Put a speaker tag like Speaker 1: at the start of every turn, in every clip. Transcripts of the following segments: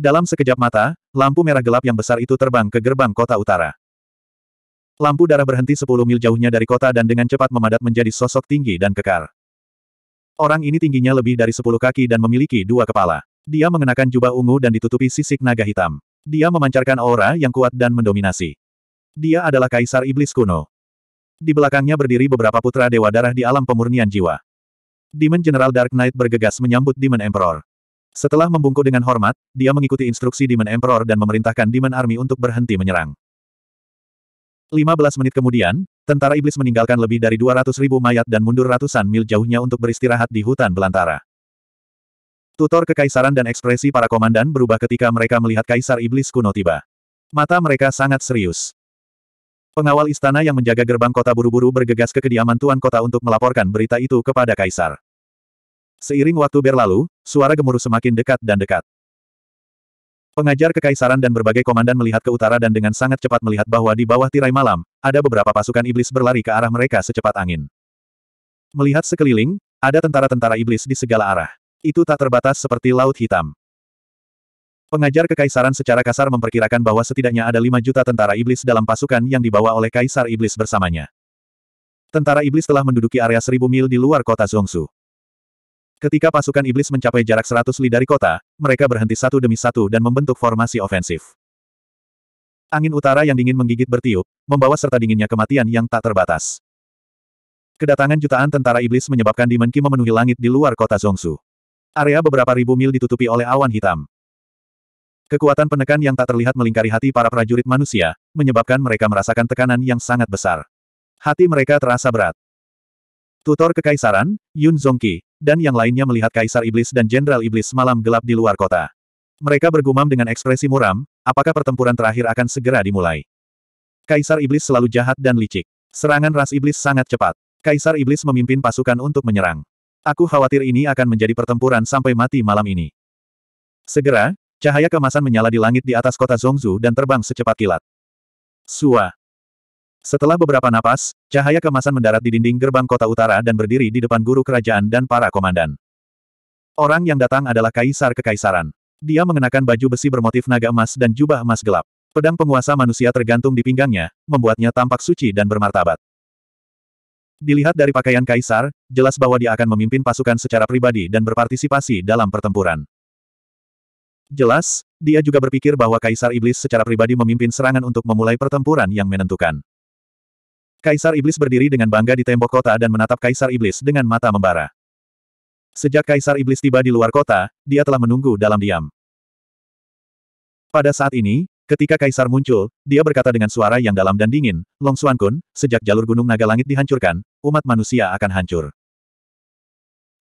Speaker 1: Dalam sekejap mata, lampu merah gelap yang besar itu terbang ke gerbang kota utara. Lampu darah berhenti 10 mil jauhnya dari kota dan dengan cepat memadat menjadi sosok tinggi dan kekar. Orang ini tingginya lebih dari 10 kaki dan memiliki dua kepala. Dia mengenakan jubah ungu dan ditutupi sisik naga hitam. Dia memancarkan aura yang kuat dan mendominasi. Dia adalah kaisar iblis kuno. Di belakangnya berdiri beberapa putra dewa darah di alam pemurnian jiwa. Demon General Dark Knight bergegas menyambut Demon Emperor. Setelah membungkuk dengan hormat, dia mengikuti instruksi Demon Emperor dan memerintahkan Demon Army untuk berhenti menyerang. 15 menit kemudian, tentara iblis meninggalkan lebih dari 200 ribu mayat dan mundur ratusan mil jauhnya untuk beristirahat di hutan belantara. Tutor kekaisaran dan ekspresi para komandan berubah ketika mereka melihat kaisar iblis kuno tiba. Mata mereka sangat serius. Pengawal istana yang menjaga gerbang kota buru-buru bergegas ke kediaman tuan kota untuk melaporkan berita itu kepada kaisar. Seiring waktu berlalu, suara gemuruh semakin dekat dan dekat. Pengajar kekaisaran dan berbagai komandan melihat ke utara dan dengan sangat cepat melihat bahwa di bawah tirai malam, ada beberapa pasukan iblis berlari ke arah mereka secepat angin. Melihat sekeliling, ada tentara-tentara iblis di segala arah. Itu tak terbatas seperti laut hitam. Pengajar kekaisaran secara kasar memperkirakan bahwa setidaknya ada 5 juta tentara iblis dalam pasukan yang dibawa oleh kaisar iblis bersamanya. Tentara iblis telah menduduki area seribu mil di luar kota Zongsu. Ketika pasukan iblis mencapai jarak 100 li dari kota, mereka berhenti satu demi satu dan membentuk formasi ofensif. Angin utara yang dingin menggigit bertiup, membawa serta dinginnya kematian yang tak terbatas. Kedatangan jutaan tentara iblis menyebabkan Demon memenuhi langit di luar kota Zongsu. Area beberapa ribu mil ditutupi oleh awan hitam. Kekuatan penekan yang tak terlihat melingkari hati para prajurit manusia, menyebabkan mereka merasakan tekanan yang sangat besar. Hati mereka terasa berat. Tutor Kekaisaran, Yun Zongqi, dan yang lainnya melihat Kaisar Iblis dan Jenderal Iblis malam gelap di luar kota. Mereka bergumam dengan ekspresi muram, apakah pertempuran terakhir akan segera dimulai. Kaisar Iblis selalu jahat dan licik. Serangan ras Iblis sangat cepat. Kaisar Iblis memimpin pasukan untuk menyerang. Aku khawatir ini akan menjadi pertempuran sampai mati malam ini. Segera, cahaya kemasan menyala di langit di atas kota Zhongzhu dan terbang secepat kilat. Suah. Setelah beberapa napas, cahaya kemasan mendarat di dinding gerbang kota utara dan berdiri di depan guru kerajaan dan para komandan. Orang yang datang adalah kaisar kekaisaran. Dia mengenakan baju besi bermotif naga emas dan jubah emas gelap. Pedang penguasa manusia tergantung di pinggangnya, membuatnya tampak suci dan bermartabat. Dilihat dari pakaian kaisar, jelas bahwa dia akan memimpin pasukan secara pribadi dan berpartisipasi dalam pertempuran. Jelas, dia juga berpikir bahwa kaisar iblis secara pribadi memimpin serangan untuk memulai pertempuran yang menentukan. Kaisar Iblis berdiri dengan bangga di tembok kota dan menatap Kaisar Iblis dengan mata membara. Sejak Kaisar Iblis tiba di luar kota, dia telah menunggu dalam diam. Pada saat ini, ketika Kaisar muncul, dia berkata dengan suara yang dalam dan dingin, Long Suan Kun, sejak jalur gunung naga langit dihancurkan, umat manusia akan hancur.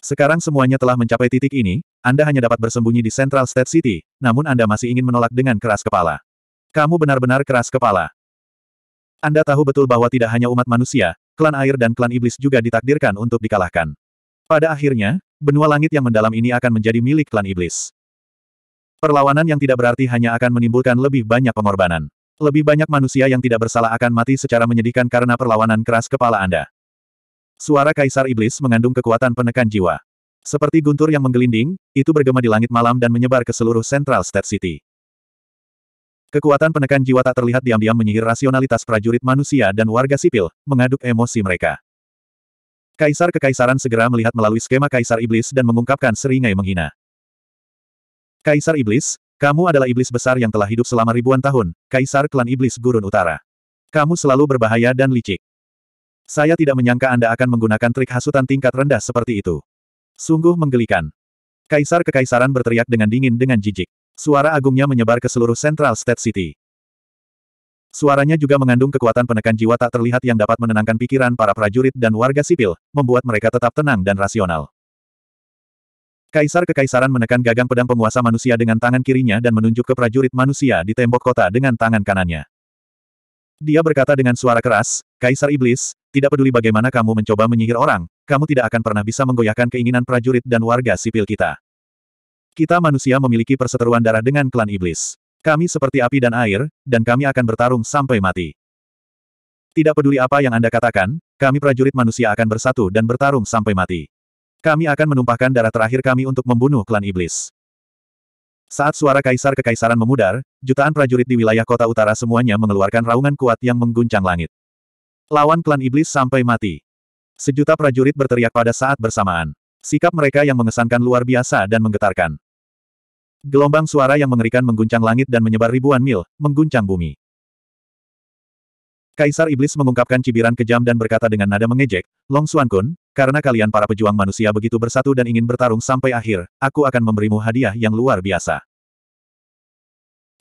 Speaker 1: Sekarang semuanya telah mencapai titik ini, Anda hanya dapat bersembunyi di Central State City, namun Anda masih ingin menolak dengan keras kepala. Kamu benar-benar keras kepala. Anda tahu betul bahwa tidak hanya umat manusia, klan air dan klan iblis juga ditakdirkan untuk dikalahkan. Pada akhirnya, benua langit yang mendalam ini akan menjadi milik klan iblis. Perlawanan yang tidak berarti hanya akan menimbulkan lebih banyak pengorbanan. Lebih banyak manusia yang tidak bersalah akan mati secara menyedihkan karena perlawanan keras kepala Anda. Suara Kaisar Iblis mengandung kekuatan penekan jiwa. Seperti guntur yang menggelinding, itu bergema di langit malam dan menyebar ke seluruh Central State City. Kekuatan penekan jiwa tak terlihat diam-diam menyihir rasionalitas prajurit manusia dan warga sipil, mengaduk emosi mereka. Kaisar Kekaisaran segera melihat melalui skema Kaisar Iblis dan mengungkapkan seringai menghina. Kaisar Iblis, kamu adalah iblis besar yang telah hidup selama ribuan tahun, Kaisar Klan Iblis Gurun Utara. Kamu selalu berbahaya dan licik. Saya tidak menyangka Anda akan menggunakan trik hasutan tingkat rendah seperti itu. Sungguh menggelikan. Kaisar Kekaisaran berteriak dengan dingin dengan jijik. Suara agungnya menyebar ke seluruh Central State City. Suaranya juga mengandung kekuatan penekan jiwa tak terlihat yang dapat menenangkan pikiran para prajurit dan warga sipil, membuat mereka tetap tenang dan rasional. Kaisar Kekaisaran menekan gagang pedang penguasa manusia dengan tangan kirinya dan menunjuk ke prajurit manusia di tembok kota dengan tangan kanannya. Dia berkata dengan suara keras, Kaisar Iblis, tidak peduli bagaimana kamu mencoba menyihir orang, kamu tidak akan pernah bisa menggoyahkan keinginan prajurit dan warga sipil kita. Kita manusia memiliki perseteruan darah dengan klan iblis. Kami seperti api dan air, dan kami akan bertarung sampai mati. Tidak peduli apa yang Anda katakan, kami prajurit manusia akan bersatu dan bertarung sampai mati. Kami akan menumpahkan darah terakhir kami untuk membunuh klan iblis. Saat suara kaisar kekaisaran memudar, jutaan prajurit di wilayah kota utara semuanya mengeluarkan raungan kuat yang mengguncang langit. Lawan klan iblis sampai mati. Sejuta prajurit berteriak pada saat bersamaan. Sikap mereka yang mengesankan luar biasa dan menggetarkan. Gelombang suara yang mengerikan mengguncang langit dan menyebar ribuan mil, mengguncang bumi. Kaisar Iblis mengungkapkan cibiran kejam dan berkata dengan nada mengejek, Long Suan Kun, karena kalian para pejuang manusia begitu bersatu dan ingin bertarung sampai akhir, aku akan memberimu hadiah yang luar biasa.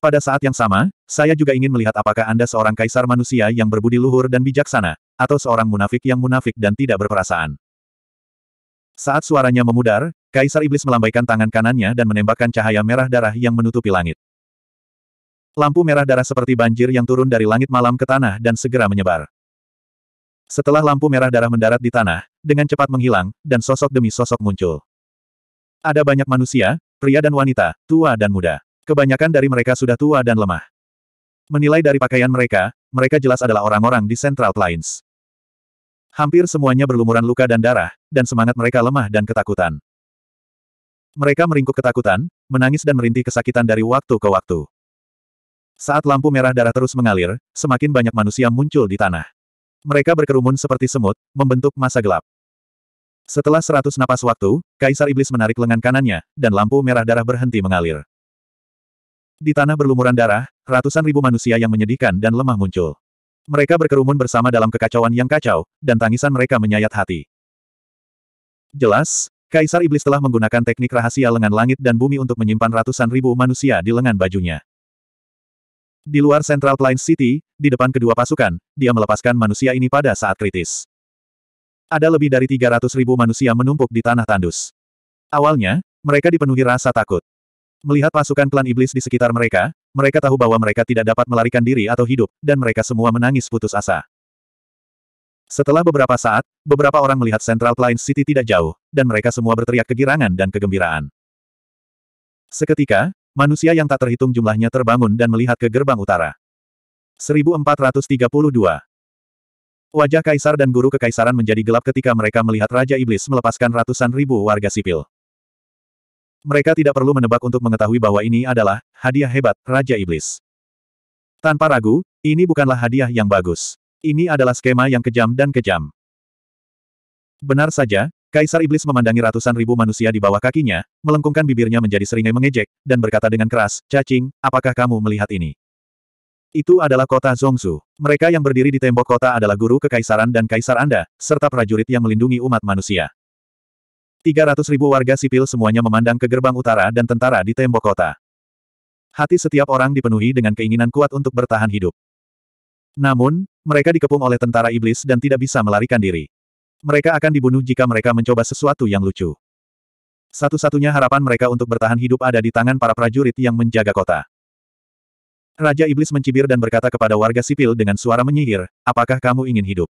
Speaker 1: Pada saat yang sama, saya juga ingin melihat apakah Anda seorang kaisar manusia yang berbudi luhur dan bijaksana, atau seorang munafik yang munafik dan tidak berperasaan. Saat suaranya memudar, Kaisar Iblis melambaikan tangan kanannya dan menembakkan cahaya merah darah yang menutupi langit. Lampu merah darah seperti banjir yang turun dari langit malam ke tanah dan segera menyebar. Setelah lampu merah darah mendarat di tanah, dengan cepat menghilang, dan sosok demi sosok muncul. Ada banyak manusia, pria dan wanita, tua dan muda. Kebanyakan dari mereka sudah tua dan lemah. Menilai dari pakaian mereka, mereka jelas adalah orang-orang di Central Plains. Hampir semuanya berlumuran luka dan darah, dan semangat mereka lemah dan ketakutan. Mereka meringkuk ketakutan, menangis dan merintih kesakitan dari waktu ke waktu. Saat lampu merah darah terus mengalir, semakin banyak manusia muncul di tanah. Mereka berkerumun seperti semut, membentuk masa gelap. Setelah seratus napas waktu, Kaisar Iblis menarik lengan kanannya, dan lampu merah darah berhenti mengalir. Di tanah berlumuran darah, ratusan ribu manusia yang menyedihkan dan lemah muncul. Mereka berkerumun bersama dalam kekacauan yang kacau, dan tangisan mereka menyayat hati. Jelas, Kaisar Iblis telah menggunakan teknik rahasia lengan langit dan bumi untuk menyimpan ratusan ribu manusia di lengan bajunya. Di luar Central Plains City, di depan kedua pasukan, dia melepaskan manusia ini pada saat kritis. Ada lebih dari 300 ribu manusia menumpuk di tanah tandus. Awalnya, mereka dipenuhi rasa takut. Melihat pasukan klan iblis di sekitar mereka, mereka tahu bahwa mereka tidak dapat melarikan diri atau hidup, dan mereka semua menangis putus asa. Setelah beberapa saat, beberapa orang melihat Central Plains City tidak jauh, dan mereka semua berteriak kegirangan dan kegembiraan. Seketika, manusia yang tak terhitung jumlahnya terbangun dan melihat ke gerbang utara. 1432 Wajah kaisar dan guru kekaisaran menjadi gelap ketika mereka melihat Raja Iblis melepaskan ratusan ribu warga sipil. Mereka tidak perlu menebak untuk mengetahui bahwa ini adalah hadiah hebat Raja Iblis. Tanpa ragu, ini bukanlah hadiah yang bagus. Ini adalah skema yang kejam dan kejam. Benar saja, Kaisar Iblis memandangi ratusan ribu manusia di bawah kakinya, melengkungkan bibirnya menjadi seringai mengejek, dan berkata dengan keras, Cacing, apakah kamu melihat ini? Itu adalah kota Zongsu. Mereka yang berdiri di tembok kota adalah guru kekaisaran dan kaisar Anda, serta prajurit yang melindungi umat manusia. 300 ribu warga sipil semuanya memandang ke gerbang utara dan tentara di tembok kota. Hati setiap orang dipenuhi dengan keinginan kuat untuk bertahan hidup. Namun, mereka dikepung oleh tentara iblis dan tidak bisa melarikan diri. Mereka akan dibunuh jika mereka mencoba sesuatu yang lucu. Satu-satunya harapan mereka untuk bertahan hidup ada di tangan para prajurit yang menjaga kota. Raja Iblis mencibir dan berkata kepada warga sipil dengan suara menyihir, apakah kamu ingin hidup?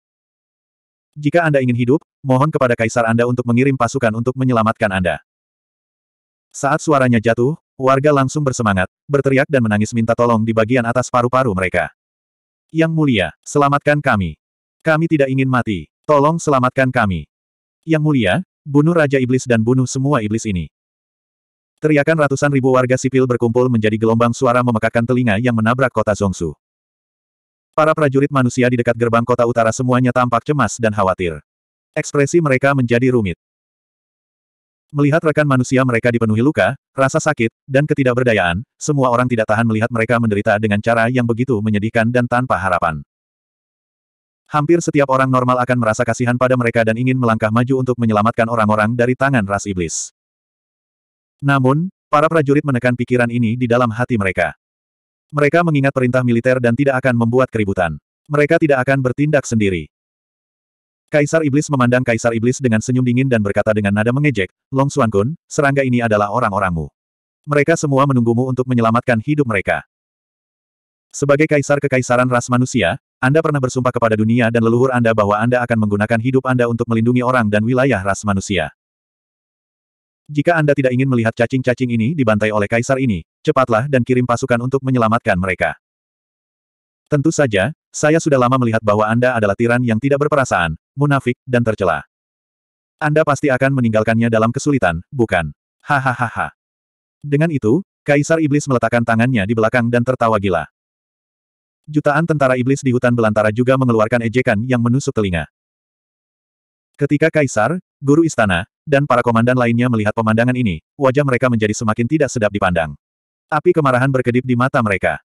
Speaker 1: Jika Anda ingin hidup, mohon kepada Kaisar Anda untuk mengirim pasukan untuk menyelamatkan Anda. Saat suaranya jatuh, warga langsung bersemangat, berteriak dan menangis minta tolong di bagian atas paru-paru mereka. Yang mulia, selamatkan kami. Kami tidak ingin mati. Tolong selamatkan kami. Yang mulia, bunuh Raja Iblis dan bunuh semua iblis ini. Teriakan ratusan ribu warga sipil berkumpul menjadi gelombang suara memekakan telinga yang menabrak kota Zongsu. Para prajurit manusia di dekat gerbang kota utara semuanya tampak cemas dan khawatir. Ekspresi mereka menjadi rumit. Melihat rekan manusia mereka dipenuhi luka, rasa sakit, dan ketidakberdayaan, semua orang tidak tahan melihat mereka menderita dengan cara yang begitu menyedihkan dan tanpa harapan. Hampir setiap orang normal akan merasa kasihan pada mereka dan ingin melangkah maju untuk menyelamatkan orang-orang dari tangan ras iblis. Namun, para prajurit menekan pikiran ini di dalam hati mereka. Mereka mengingat perintah militer dan tidak akan membuat keributan. Mereka tidak akan bertindak sendiri. Kaisar Iblis memandang Kaisar Iblis dengan senyum dingin dan berkata dengan nada mengejek, Long Xuan Kun, serangga ini adalah orang-orangmu. Mereka semua menunggumu untuk menyelamatkan hidup mereka. Sebagai Kaisar Kekaisaran Ras Manusia, Anda pernah bersumpah kepada dunia dan leluhur Anda bahwa Anda akan menggunakan hidup Anda untuk melindungi orang dan wilayah ras manusia. Jika Anda tidak ingin melihat cacing-cacing ini dibantai oleh Kaisar ini, cepatlah dan kirim pasukan untuk menyelamatkan mereka. Tentu saja, saya sudah lama melihat bahwa Anda adalah tiran yang tidak berperasaan, munafik, dan tercela. Anda pasti akan meninggalkannya dalam kesulitan, bukan? Hahaha. Dengan itu, Kaisar Iblis meletakkan tangannya di belakang dan tertawa gila. Jutaan tentara iblis di hutan belantara juga mengeluarkan ejekan yang menusuk telinga. Ketika Kaisar, Guru Istana, dan para komandan lainnya melihat pemandangan ini, wajah mereka menjadi semakin tidak sedap dipandang. Api kemarahan berkedip di mata mereka.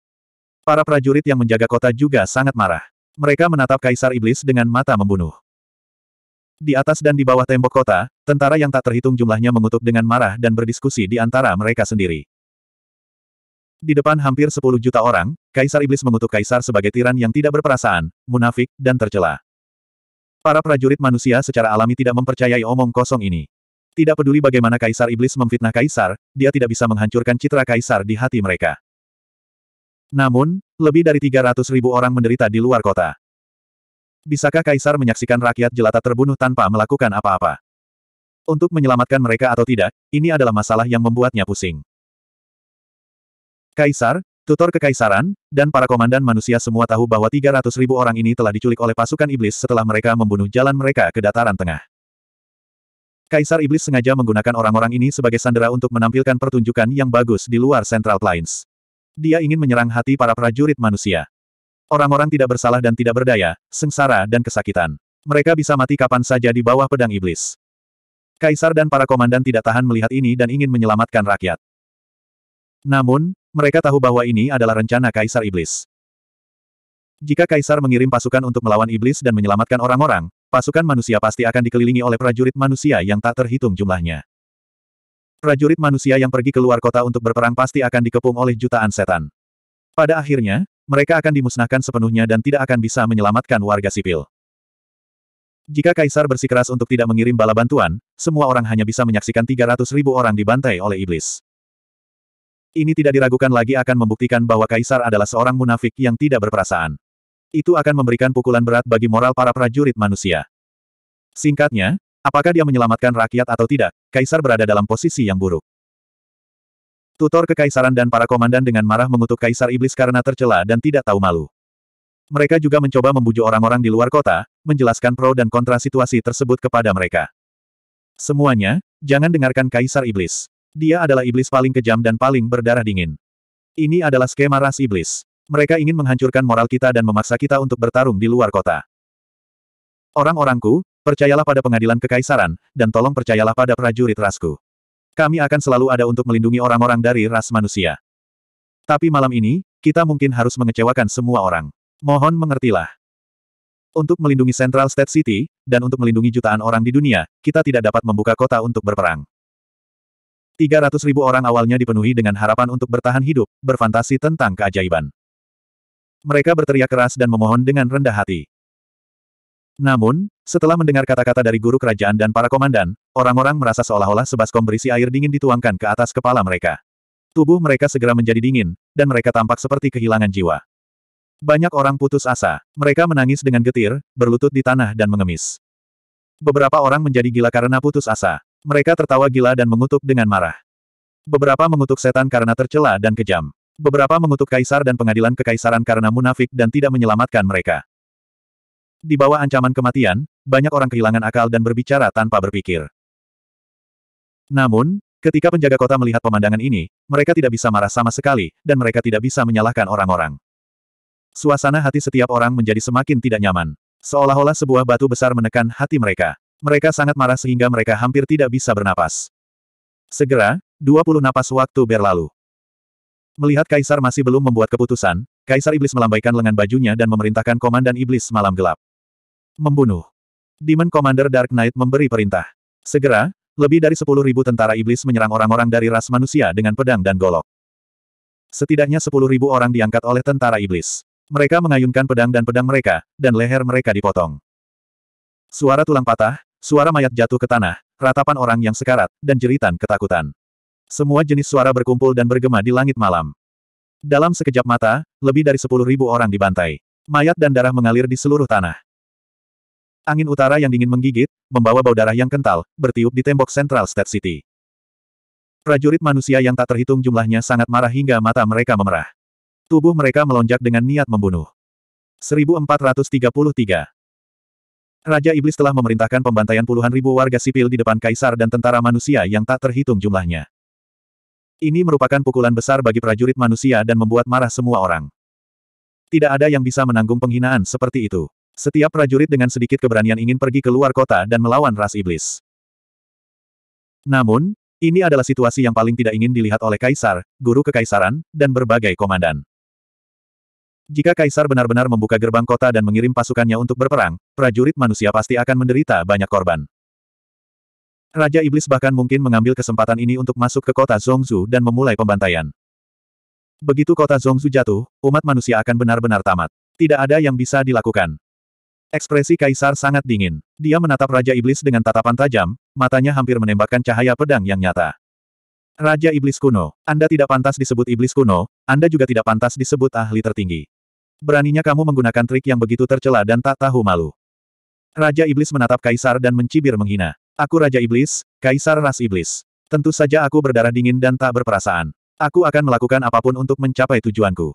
Speaker 1: Para prajurit yang menjaga kota juga sangat marah. Mereka menatap Kaisar Iblis dengan mata membunuh. Di atas dan di bawah tembok kota, tentara yang tak terhitung jumlahnya mengutuk dengan marah dan berdiskusi di antara mereka sendiri. Di depan hampir 10 juta orang, Kaisar Iblis mengutuk Kaisar sebagai tiran yang tidak berperasaan, munafik, dan tercela. Para prajurit manusia secara alami tidak mempercayai omong kosong ini. Tidak peduli bagaimana Kaisar Iblis memfitnah Kaisar, dia tidak bisa menghancurkan citra Kaisar di hati mereka. Namun, lebih dari 300 ribu orang menderita di luar kota. Bisakah Kaisar menyaksikan rakyat jelata terbunuh tanpa melakukan apa-apa? Untuk menyelamatkan mereka atau tidak, ini adalah masalah yang membuatnya pusing. Kaisar, tutor kekaisaran, dan para komandan manusia semua tahu bahwa 300 ribu orang ini telah diculik oleh pasukan iblis setelah mereka membunuh jalan mereka ke dataran tengah. Kaisar Iblis sengaja menggunakan orang-orang ini sebagai sandera untuk menampilkan pertunjukan yang bagus di luar Central Plains. Dia ingin menyerang hati para prajurit manusia. Orang-orang tidak bersalah dan tidak berdaya, sengsara dan kesakitan. Mereka bisa mati kapan saja di bawah pedang iblis. Kaisar dan para komandan tidak tahan melihat ini dan ingin menyelamatkan rakyat. Namun, mereka tahu bahwa ini adalah rencana Kaisar Iblis. Jika Kaisar mengirim pasukan untuk melawan Iblis dan menyelamatkan orang-orang, pasukan manusia pasti akan dikelilingi oleh prajurit manusia yang tak terhitung jumlahnya. Prajurit manusia yang pergi keluar kota untuk berperang pasti akan dikepung oleh jutaan setan. Pada akhirnya, mereka akan dimusnahkan sepenuhnya dan tidak akan bisa menyelamatkan warga sipil. Jika Kaisar bersikeras untuk tidak mengirim bala bantuan, semua orang hanya bisa menyaksikan 300 ribu orang dibantai oleh iblis. Ini tidak diragukan lagi akan membuktikan bahwa Kaisar adalah seorang munafik yang tidak berperasaan. Itu akan memberikan pukulan berat bagi moral para prajurit manusia. Singkatnya, Apakah dia menyelamatkan rakyat atau tidak, kaisar berada dalam posisi yang buruk. Tutor kekaisaran dan para komandan dengan marah mengutuk kaisar iblis karena tercela dan tidak tahu malu. Mereka juga mencoba membujuk orang-orang di luar kota, menjelaskan pro dan kontra situasi tersebut kepada mereka. Semuanya, jangan dengarkan kaisar iblis. Dia adalah iblis paling kejam dan paling berdarah dingin. Ini adalah skema ras iblis. Mereka ingin menghancurkan moral kita dan memaksa kita untuk bertarung di luar kota. Orang-orangku, Percayalah pada pengadilan kekaisaran, dan tolong percayalah pada prajurit rasku. Kami akan selalu ada untuk melindungi orang-orang dari ras manusia. Tapi malam ini, kita mungkin harus mengecewakan semua orang. Mohon mengertilah. Untuk melindungi Central State City, dan untuk melindungi jutaan orang di dunia, kita tidak dapat membuka kota untuk berperang. 300 ribu orang awalnya dipenuhi dengan harapan untuk bertahan hidup, berfantasi tentang keajaiban. Mereka berteriak keras dan memohon dengan rendah hati. Namun, setelah mendengar kata-kata dari guru kerajaan dan para komandan, orang-orang merasa seolah-olah sebaskom berisi air dingin dituangkan ke atas kepala mereka. Tubuh mereka segera menjadi dingin, dan mereka tampak seperti kehilangan jiwa. Banyak orang putus asa. Mereka menangis dengan getir, berlutut di tanah dan mengemis. Beberapa orang menjadi gila karena putus asa. Mereka tertawa gila dan mengutuk dengan marah. Beberapa mengutuk setan karena tercela dan kejam. Beberapa mengutuk kaisar dan pengadilan kekaisaran karena munafik dan tidak menyelamatkan mereka. Di bawah ancaman kematian, banyak orang kehilangan akal dan berbicara tanpa berpikir. Namun, ketika penjaga kota melihat pemandangan ini, mereka tidak bisa marah sama sekali, dan mereka tidak bisa menyalahkan orang-orang. Suasana hati setiap orang menjadi semakin tidak nyaman. Seolah-olah sebuah batu besar menekan hati mereka. Mereka sangat marah sehingga mereka hampir tidak bisa bernapas. Segera, 20 napas waktu berlalu. Melihat Kaisar masih belum membuat keputusan, Kaisar Iblis melambaikan lengan bajunya dan memerintahkan Komandan Iblis Malam Gelap. Membunuh. Demon Commander Dark Knight memberi perintah. Segera, lebih dari 10.000 tentara iblis menyerang orang-orang dari ras manusia dengan pedang dan golok. Setidaknya 10.000 orang diangkat oleh tentara iblis. Mereka mengayunkan pedang dan pedang mereka, dan leher mereka dipotong. Suara tulang patah, suara mayat jatuh ke tanah, ratapan orang yang sekarat, dan jeritan ketakutan. Semua jenis suara berkumpul dan bergema di langit malam. Dalam sekejap mata, lebih dari 10.000 orang dibantai. Mayat dan darah mengalir di seluruh tanah. Angin utara yang dingin menggigit, membawa bau darah yang kental, bertiup di tembok Central State City. Prajurit manusia yang tak terhitung jumlahnya sangat marah hingga mata mereka memerah. Tubuh mereka melonjak dengan niat membunuh. 1433 Raja Iblis telah memerintahkan pembantaian puluhan ribu warga sipil di depan kaisar dan tentara manusia yang tak terhitung jumlahnya. Ini merupakan pukulan besar bagi prajurit manusia dan membuat marah semua orang. Tidak ada yang bisa menanggung penghinaan seperti itu. Setiap prajurit dengan sedikit keberanian ingin pergi ke luar kota dan melawan ras iblis. Namun, ini adalah situasi yang paling tidak ingin dilihat oleh kaisar, guru kekaisaran, dan berbagai komandan. Jika kaisar benar-benar membuka gerbang kota dan mengirim pasukannya untuk berperang, prajurit manusia pasti akan menderita banyak korban. Raja Iblis bahkan mungkin mengambil kesempatan ini untuk masuk ke kota Zongzu dan memulai pembantaian. Begitu kota Zhongzhu jatuh, umat manusia akan benar-benar tamat. Tidak ada yang bisa dilakukan. Ekspresi kaisar sangat dingin. Dia menatap Raja Iblis dengan tatapan tajam, matanya hampir menembakkan cahaya pedang yang nyata. Raja Iblis kuno, Anda tidak pantas disebut Iblis kuno, Anda juga tidak pantas disebut ahli tertinggi. Beraninya kamu menggunakan trik yang begitu tercela dan tak tahu malu. Raja Iblis menatap Kaisar dan mencibir menghina. Aku Raja Iblis, Kaisar Ras Iblis. Tentu saja aku berdarah dingin dan tak berperasaan. Aku akan melakukan apapun untuk mencapai tujuanku.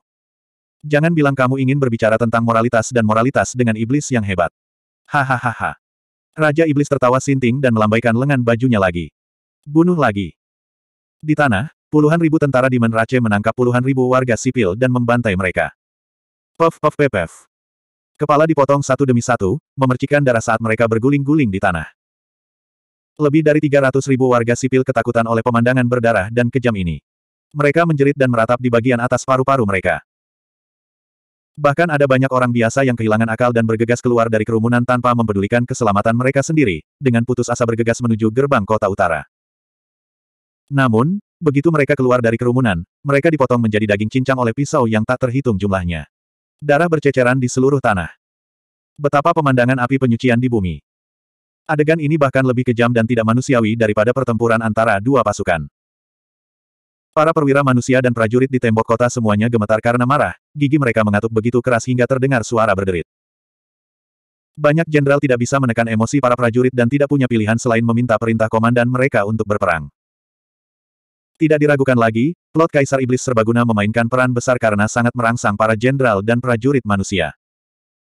Speaker 1: Jangan bilang kamu ingin berbicara tentang moralitas dan moralitas dengan iblis yang hebat. Hahaha. Raja Iblis tertawa sinting dan melambaikan lengan bajunya lagi. Bunuh lagi. Di tanah, puluhan ribu tentara di Menrace menangkap puluhan ribu warga sipil dan membantai mereka. Puff puff pepef. Kepala dipotong satu demi satu, memercikan darah saat mereka berguling-guling di tanah. Lebih dari 300 ribu warga sipil ketakutan oleh pemandangan berdarah dan kejam ini. Mereka menjerit dan meratap di bagian atas paru-paru mereka. Bahkan ada banyak orang biasa yang kehilangan akal dan bergegas keluar dari kerumunan tanpa mempedulikan keselamatan mereka sendiri, dengan putus asa bergegas menuju gerbang kota utara. Namun, begitu mereka keluar dari kerumunan, mereka dipotong menjadi daging cincang oleh pisau yang tak terhitung jumlahnya. Darah berceceran di seluruh tanah. Betapa pemandangan api penyucian di bumi. Adegan ini bahkan lebih kejam dan tidak manusiawi daripada pertempuran antara dua pasukan. Para perwira manusia dan prajurit di tembok kota semuanya gemetar karena marah, gigi mereka mengatup begitu keras hingga terdengar suara berderit. Banyak jenderal tidak bisa menekan emosi para prajurit dan tidak punya pilihan selain meminta perintah komandan mereka untuk berperang. Tidak diragukan lagi, plot Kaisar Iblis Serbaguna memainkan peran besar karena sangat merangsang para jenderal dan prajurit manusia.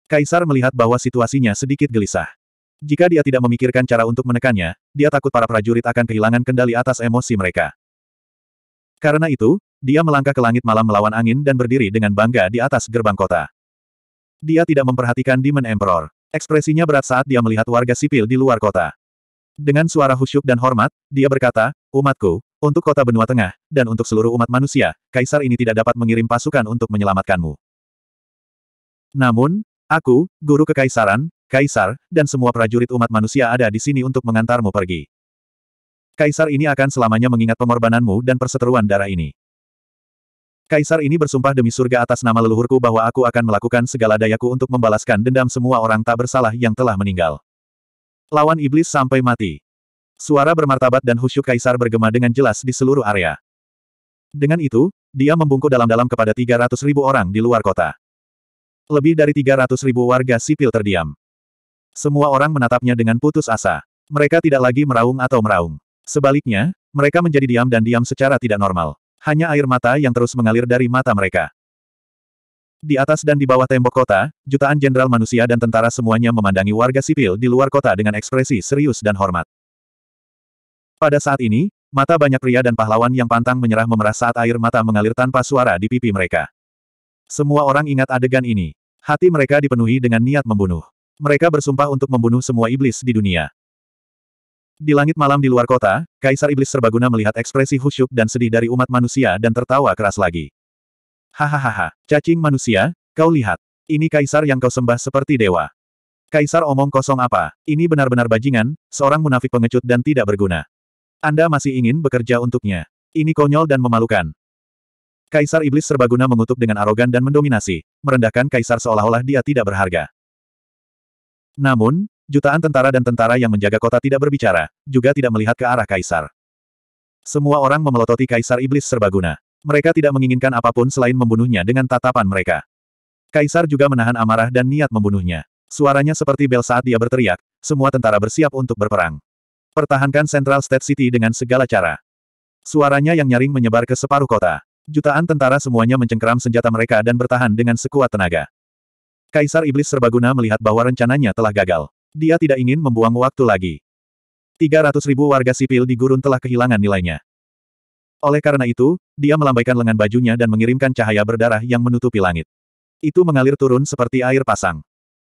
Speaker 1: Kaisar melihat bahwa situasinya sedikit gelisah. Jika dia tidak memikirkan cara untuk menekannya, dia takut para prajurit akan kehilangan kendali atas emosi mereka. Karena itu, dia melangkah ke langit malam melawan angin dan berdiri dengan bangga di atas gerbang kota. Dia tidak memperhatikan Demon Emperor. Ekspresinya berat saat dia melihat warga sipil di luar kota. Dengan suara khusyuk dan hormat, dia berkata, Umatku, untuk kota benua tengah, dan untuk seluruh umat manusia, kaisar ini tidak dapat mengirim pasukan untuk menyelamatkanmu. Namun, aku, guru kekaisaran, kaisar, dan semua prajurit umat manusia ada di sini untuk mengantarmu pergi. Kaisar ini akan selamanya mengingat pengorbananmu dan perseteruan darah ini. Kaisar ini bersumpah demi surga atas nama leluhurku bahwa aku akan melakukan segala dayaku untuk membalaskan dendam semua orang tak bersalah yang telah meninggal. Lawan iblis sampai mati. Suara bermartabat dan khusyuk kaisar bergema dengan jelas di seluruh area. Dengan itu, dia membungkuk dalam-dalam kepada 300 ribu orang di luar kota. Lebih dari 300 ribu warga sipil terdiam. Semua orang menatapnya dengan putus asa. Mereka tidak lagi meraung atau meraung. Sebaliknya, mereka menjadi diam dan diam secara tidak normal. Hanya air mata yang terus mengalir dari mata mereka. Di atas dan di bawah tembok kota, jutaan jenderal manusia dan tentara semuanya memandangi warga sipil di luar kota dengan ekspresi serius dan hormat. Pada saat ini, mata banyak pria dan pahlawan yang pantang menyerah memerah saat air mata mengalir tanpa suara di pipi mereka. Semua orang ingat adegan ini. Hati mereka dipenuhi dengan niat membunuh. Mereka bersumpah untuk membunuh semua iblis di dunia. Di langit malam di luar kota, Kaisar Iblis Serbaguna melihat ekspresi khusyuk dan sedih dari umat manusia dan tertawa keras lagi. Hahaha, cacing manusia, kau lihat. Ini Kaisar yang kau sembah seperti dewa. Kaisar omong kosong apa? Ini benar-benar bajingan, seorang munafik pengecut dan tidak berguna. Anda masih ingin bekerja untuknya. Ini konyol dan memalukan. Kaisar Iblis Serbaguna mengutuk dengan arogan dan mendominasi, merendahkan Kaisar seolah-olah dia tidak berharga. Namun, Jutaan tentara dan tentara yang menjaga kota tidak berbicara, juga tidak melihat ke arah kaisar. Semua orang memelototi kaisar iblis serbaguna. Mereka tidak menginginkan apapun selain membunuhnya dengan tatapan mereka. Kaisar juga menahan amarah dan niat membunuhnya. Suaranya seperti bel saat dia berteriak, semua tentara bersiap untuk berperang. Pertahankan Central State City dengan segala cara. Suaranya yang nyaring menyebar ke separuh kota. Jutaan tentara semuanya mencengkeram senjata mereka dan bertahan dengan sekuat tenaga. Kaisar Iblis Serbaguna melihat bahwa rencananya telah gagal. Dia tidak ingin membuang waktu lagi. 300 ribu warga sipil di gurun telah kehilangan nilainya. Oleh karena itu, dia melambaikan lengan bajunya dan mengirimkan cahaya berdarah yang menutupi langit. Itu mengalir turun seperti air pasang.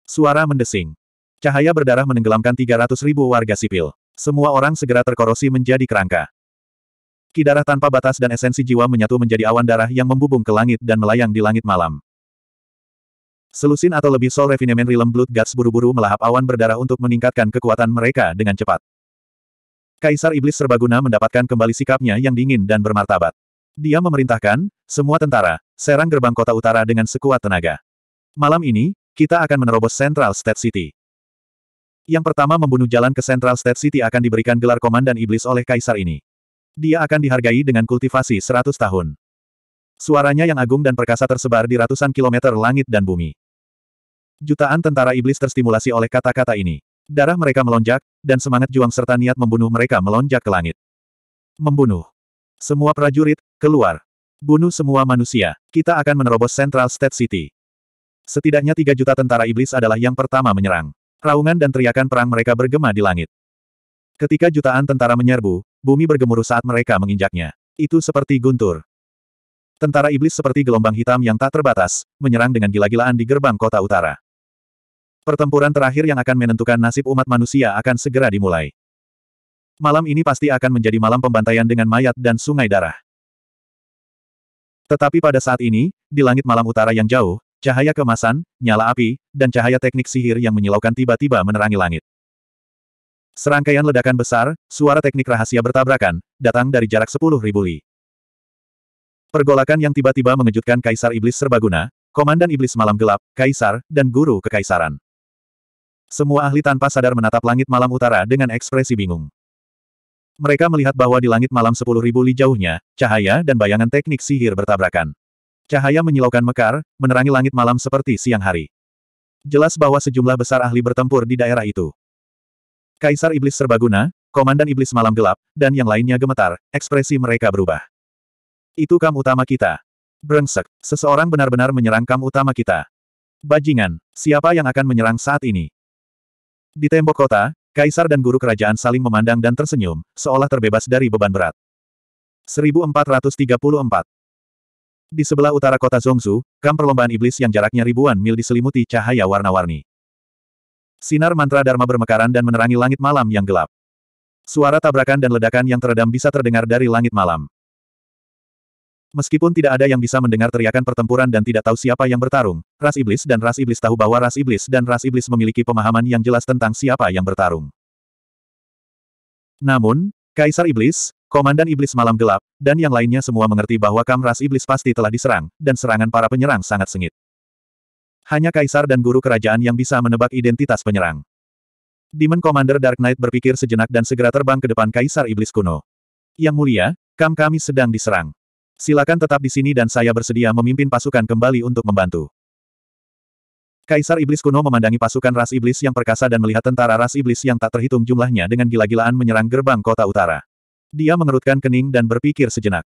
Speaker 1: Suara mendesing. Cahaya berdarah menenggelamkan 300 ribu warga sipil. Semua orang segera terkorosi menjadi kerangka. Kidarah tanpa batas dan esensi jiwa menyatu menjadi awan darah yang membubung ke langit dan melayang di langit malam. Selusin atau lebih Soul Refinement Realm Blood Guts buru-buru melahap awan berdarah untuk meningkatkan kekuatan mereka dengan cepat. Kaisar Iblis Serbaguna mendapatkan kembali sikapnya yang dingin dan bermartabat. Dia memerintahkan, semua tentara, serang gerbang kota utara dengan sekuat tenaga. Malam ini, kita akan menerobos Central State City. Yang pertama membunuh jalan ke Central State City akan diberikan gelar Komandan Iblis oleh Kaisar ini. Dia akan dihargai dengan kultivasi 100 tahun. Suaranya yang agung dan perkasa tersebar di ratusan kilometer langit dan bumi. Jutaan tentara iblis terstimulasi oleh kata-kata ini. Darah mereka melonjak, dan semangat juang serta niat membunuh mereka melonjak ke langit. Membunuh. Semua prajurit, keluar. Bunuh semua manusia. Kita akan menerobos Central State City. Setidaknya tiga juta tentara iblis adalah yang pertama menyerang. Raungan dan teriakan perang mereka bergema di langit. Ketika jutaan tentara menyerbu, bumi bergemuruh saat mereka menginjaknya. Itu seperti guntur. Tentara iblis seperti gelombang hitam yang tak terbatas, menyerang dengan gila-gilaan di gerbang kota utara. Pertempuran terakhir yang akan menentukan nasib umat manusia akan segera dimulai. Malam ini pasti akan menjadi malam pembantaian dengan mayat dan sungai darah. Tetapi pada saat ini, di langit malam utara yang jauh, cahaya kemasan, nyala api, dan cahaya teknik sihir yang menyilaukan tiba-tiba menerangi langit. Serangkaian ledakan besar, suara teknik rahasia bertabrakan, datang dari jarak 10.000 li. Pergolakan yang tiba-tiba mengejutkan Kaisar Iblis Serbaguna, Komandan Iblis Malam Gelap, Kaisar, dan Guru Kekaisaran. Semua ahli tanpa sadar menatap langit malam utara dengan ekspresi bingung. Mereka melihat bahwa di langit malam sepuluh ribu li jauhnya, cahaya dan bayangan teknik sihir bertabrakan. Cahaya menyilaukan mekar, menerangi langit malam seperti siang hari. Jelas bahwa sejumlah besar ahli bertempur di daerah itu. Kaisar Iblis Serbaguna, Komandan Iblis Malam Gelap, dan yang lainnya gemetar, ekspresi mereka berubah. Itu kam utama kita. Brengsek, seseorang benar-benar menyerang kam utama kita. Bajingan, siapa yang akan menyerang saat ini? Di tembok kota, Kaisar dan guru kerajaan saling memandang dan tersenyum, seolah terbebas dari beban berat. 1434 Di sebelah utara kota Zongzu, kam perlombaan iblis yang jaraknya ribuan mil diselimuti cahaya warna-warni. Sinar mantra Dharma bermekaran dan menerangi langit malam yang gelap. Suara tabrakan dan ledakan yang teredam bisa terdengar dari langit malam. Meskipun tidak ada yang bisa mendengar teriakan pertempuran dan tidak tahu siapa yang bertarung, ras iblis dan ras iblis tahu bahwa ras iblis dan ras iblis memiliki pemahaman yang jelas tentang siapa yang bertarung. Namun, Kaisar Iblis, Komandan Iblis Malam Gelap, dan yang lainnya semua mengerti bahwa kam ras iblis pasti telah diserang, dan serangan para penyerang sangat sengit. Hanya Kaisar dan Guru Kerajaan yang bisa menebak identitas penyerang. Demon Commander Dark Knight berpikir sejenak dan segera terbang ke depan Kaisar Iblis kuno. Yang mulia, kam kami sedang diserang. Silakan tetap di sini dan saya bersedia memimpin pasukan kembali untuk membantu. Kaisar Iblis kuno memandangi pasukan ras iblis yang perkasa dan melihat tentara ras iblis yang tak terhitung jumlahnya dengan gila-gilaan menyerang gerbang kota utara. Dia mengerutkan kening dan berpikir sejenak.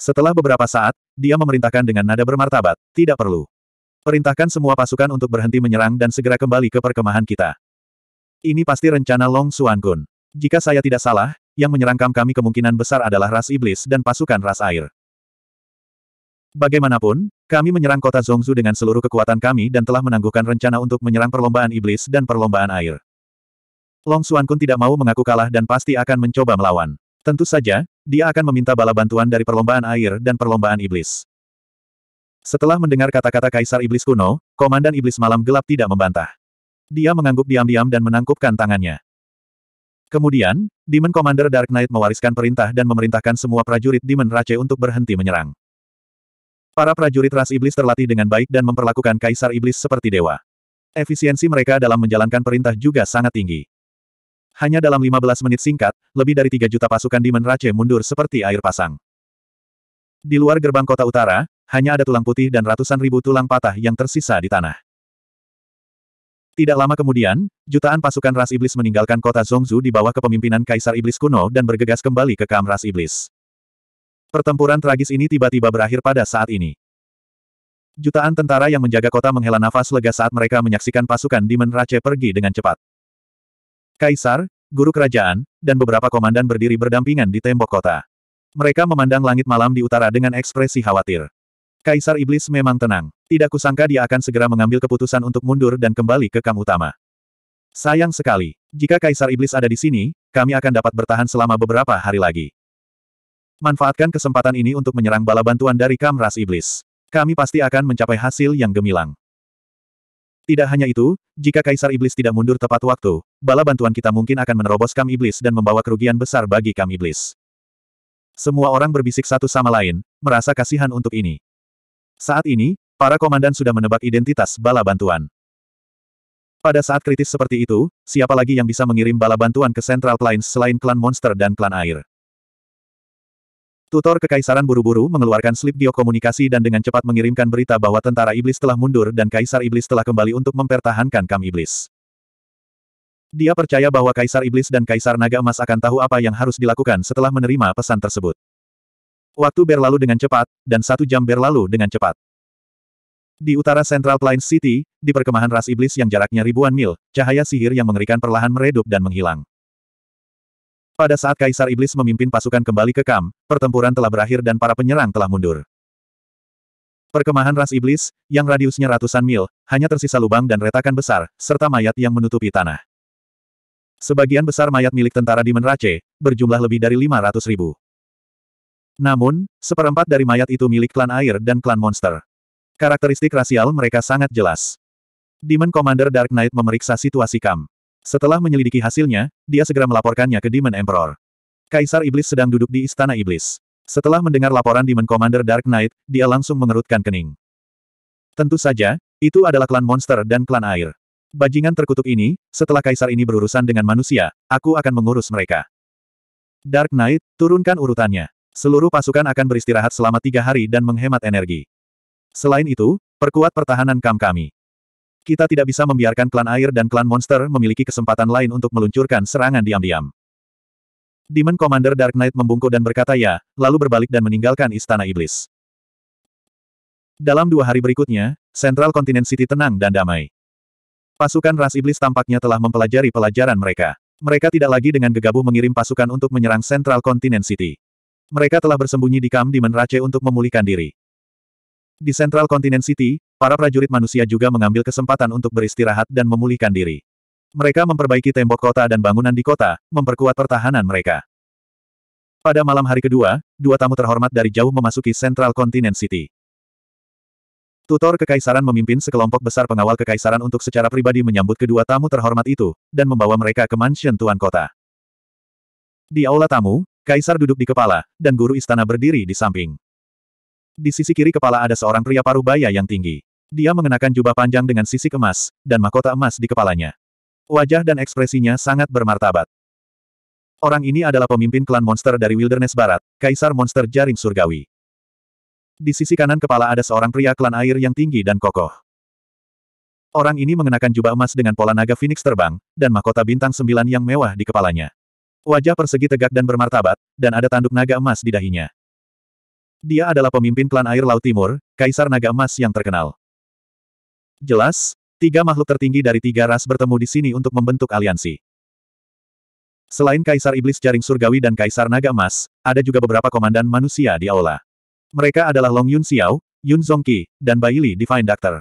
Speaker 1: Setelah beberapa saat, dia memerintahkan dengan nada bermartabat, tidak perlu. Perintahkan semua pasukan untuk berhenti menyerang dan segera kembali ke perkemahan kita. Ini pasti rencana Long Suan Kun. Jika saya tidak salah, yang menyerangkam kami kemungkinan besar adalah ras iblis dan pasukan ras air. Bagaimanapun, kami menyerang kota Zongzu dengan seluruh kekuatan kami dan telah menangguhkan rencana untuk menyerang perlombaan iblis dan perlombaan air. Long Suan Kun tidak mau mengaku kalah dan pasti akan mencoba melawan. Tentu saja, dia akan meminta bala bantuan dari perlombaan air dan perlombaan iblis. Setelah mendengar kata-kata Kaisar Iblis kuno, Komandan Iblis Malam Gelap tidak membantah. Dia mengangguk diam-diam dan menangkupkan tangannya. Kemudian, Demon Commander Dark Knight mewariskan perintah dan memerintahkan semua prajurit Demon Rache untuk berhenti menyerang. Para prajurit ras iblis terlatih dengan baik dan memperlakukan kaisar iblis seperti dewa. Efisiensi mereka dalam menjalankan perintah juga sangat tinggi. Hanya dalam 15 menit singkat, lebih dari 3 juta pasukan Demon Rache mundur seperti air pasang. Di luar gerbang kota utara, hanya ada tulang putih dan ratusan ribu tulang patah yang tersisa di tanah. Tidak lama kemudian, jutaan pasukan ras iblis meninggalkan kota Zongzu di bawah kepemimpinan Kaisar Iblis kuno dan bergegas kembali ke kam ras iblis. Pertempuran tragis ini tiba-tiba berakhir pada saat ini. Jutaan tentara yang menjaga kota menghela nafas lega saat mereka menyaksikan pasukan di Menrace pergi dengan cepat. Kaisar, guru kerajaan, dan beberapa komandan berdiri berdampingan di tembok kota. Mereka memandang langit malam di utara dengan ekspresi khawatir. Kaisar Iblis memang tenang. Tidak kusangka dia akan segera mengambil keputusan untuk mundur dan kembali ke kamp utama. Sayang sekali. Jika Kaisar Iblis ada di sini, kami akan dapat bertahan selama beberapa hari lagi. Manfaatkan kesempatan ini untuk menyerang bala bantuan dari Kamras Iblis. Kami pasti akan mencapai hasil yang gemilang. Tidak hanya itu, jika Kaisar Iblis tidak mundur tepat waktu, bala bantuan kita mungkin akan menerobos Kam Iblis dan membawa kerugian besar bagi Kam Iblis. Semua orang berbisik satu sama lain, merasa kasihan untuk ini. Saat ini, para komandan sudah menebak identitas bala bantuan. Pada saat kritis seperti itu, siapa lagi yang bisa mengirim bala bantuan ke Central Plains selain klan monster dan klan air? Tutor Kekaisaran buru-buru mengeluarkan slip geokomunikasi dan dengan cepat mengirimkan berita bahwa tentara iblis telah mundur dan Kaisar Iblis telah kembali untuk mempertahankan Kam Iblis. Dia percaya bahwa Kaisar Iblis dan Kaisar Naga Emas akan tahu apa yang harus dilakukan setelah menerima pesan tersebut. Waktu berlalu dengan cepat, dan satu jam berlalu dengan cepat. Di utara Central Plains City, di perkemahan ras iblis yang jaraknya ribuan mil, cahaya sihir yang mengerikan perlahan meredup dan menghilang. Pada saat Kaisar Iblis memimpin pasukan kembali ke Kam, pertempuran telah berakhir dan para penyerang telah mundur. Perkemahan ras iblis, yang radiusnya ratusan mil, hanya tersisa lubang dan retakan besar, serta mayat yang menutupi tanah. Sebagian besar mayat milik tentara di Menrace, berjumlah lebih dari 500 ribu. Namun, seperempat dari mayat itu milik klan air dan klan monster. Karakteristik rasial mereka sangat jelas. Demon Commander Dark Knight memeriksa situasi Kam. Setelah menyelidiki hasilnya, dia segera melaporkannya ke Demon Emperor. Kaisar Iblis sedang duduk di Istana Iblis. Setelah mendengar laporan Demon Commander Dark Knight, dia langsung mengerutkan kening. Tentu saja, itu adalah klan monster dan klan air. Bajingan terkutuk ini, setelah kaisar ini berurusan dengan manusia, aku akan mengurus mereka. Dark Knight, turunkan urutannya. Seluruh pasukan akan beristirahat selama tiga hari dan menghemat energi. Selain itu, perkuat pertahanan kam kami. Kita tidak bisa membiarkan klan air dan klan monster memiliki kesempatan lain untuk meluncurkan serangan diam-diam. Demon Commander Dark Knight membungkuk dan berkata ya, lalu berbalik dan meninggalkan Istana Iblis. Dalam dua hari berikutnya, Central Continent City tenang dan damai. Pasukan ras iblis tampaknya telah mempelajari pelajaran mereka. Mereka tidak lagi dengan gegabah mengirim pasukan untuk menyerang Central Continent City. Mereka telah bersembunyi di Kam di Menrace untuk memulihkan diri. Di Central Continent City, para prajurit manusia juga mengambil kesempatan untuk beristirahat dan memulihkan diri. Mereka memperbaiki tembok kota dan bangunan di kota, memperkuat pertahanan mereka. Pada malam hari kedua, dua tamu terhormat dari jauh memasuki Central Continent City. Tutor Kekaisaran memimpin sekelompok besar pengawal Kekaisaran untuk secara pribadi menyambut kedua tamu terhormat itu, dan membawa mereka ke mansion Tuan Kota. Di aula tamu, Kaisar duduk di kepala, dan guru istana berdiri di samping. Di sisi kiri kepala ada seorang pria paruh baya yang tinggi. Dia mengenakan jubah panjang dengan sisi emas, dan mahkota emas di kepalanya. Wajah dan ekspresinya sangat bermartabat. Orang ini adalah pemimpin klan monster dari Wilderness Barat, Kaisar Monster Jaring Surgawi. Di sisi kanan kepala ada seorang pria klan air yang tinggi dan kokoh. Orang ini mengenakan jubah emas dengan pola naga phoenix terbang, dan mahkota bintang sembilan yang mewah di kepalanya. Wajah persegi tegak dan bermartabat, dan ada tanduk naga emas di dahinya. Dia adalah pemimpin klan air Laut Timur, Kaisar Naga Emas yang terkenal. Jelas, tiga makhluk tertinggi dari tiga ras bertemu di sini untuk membentuk aliansi. Selain Kaisar Iblis Jaring Surgawi dan Kaisar Naga Emas, ada juga beberapa komandan manusia di aula. Mereka adalah Long Yun Xiao, Yun Zongqi, dan Bai Li Divine Doctor.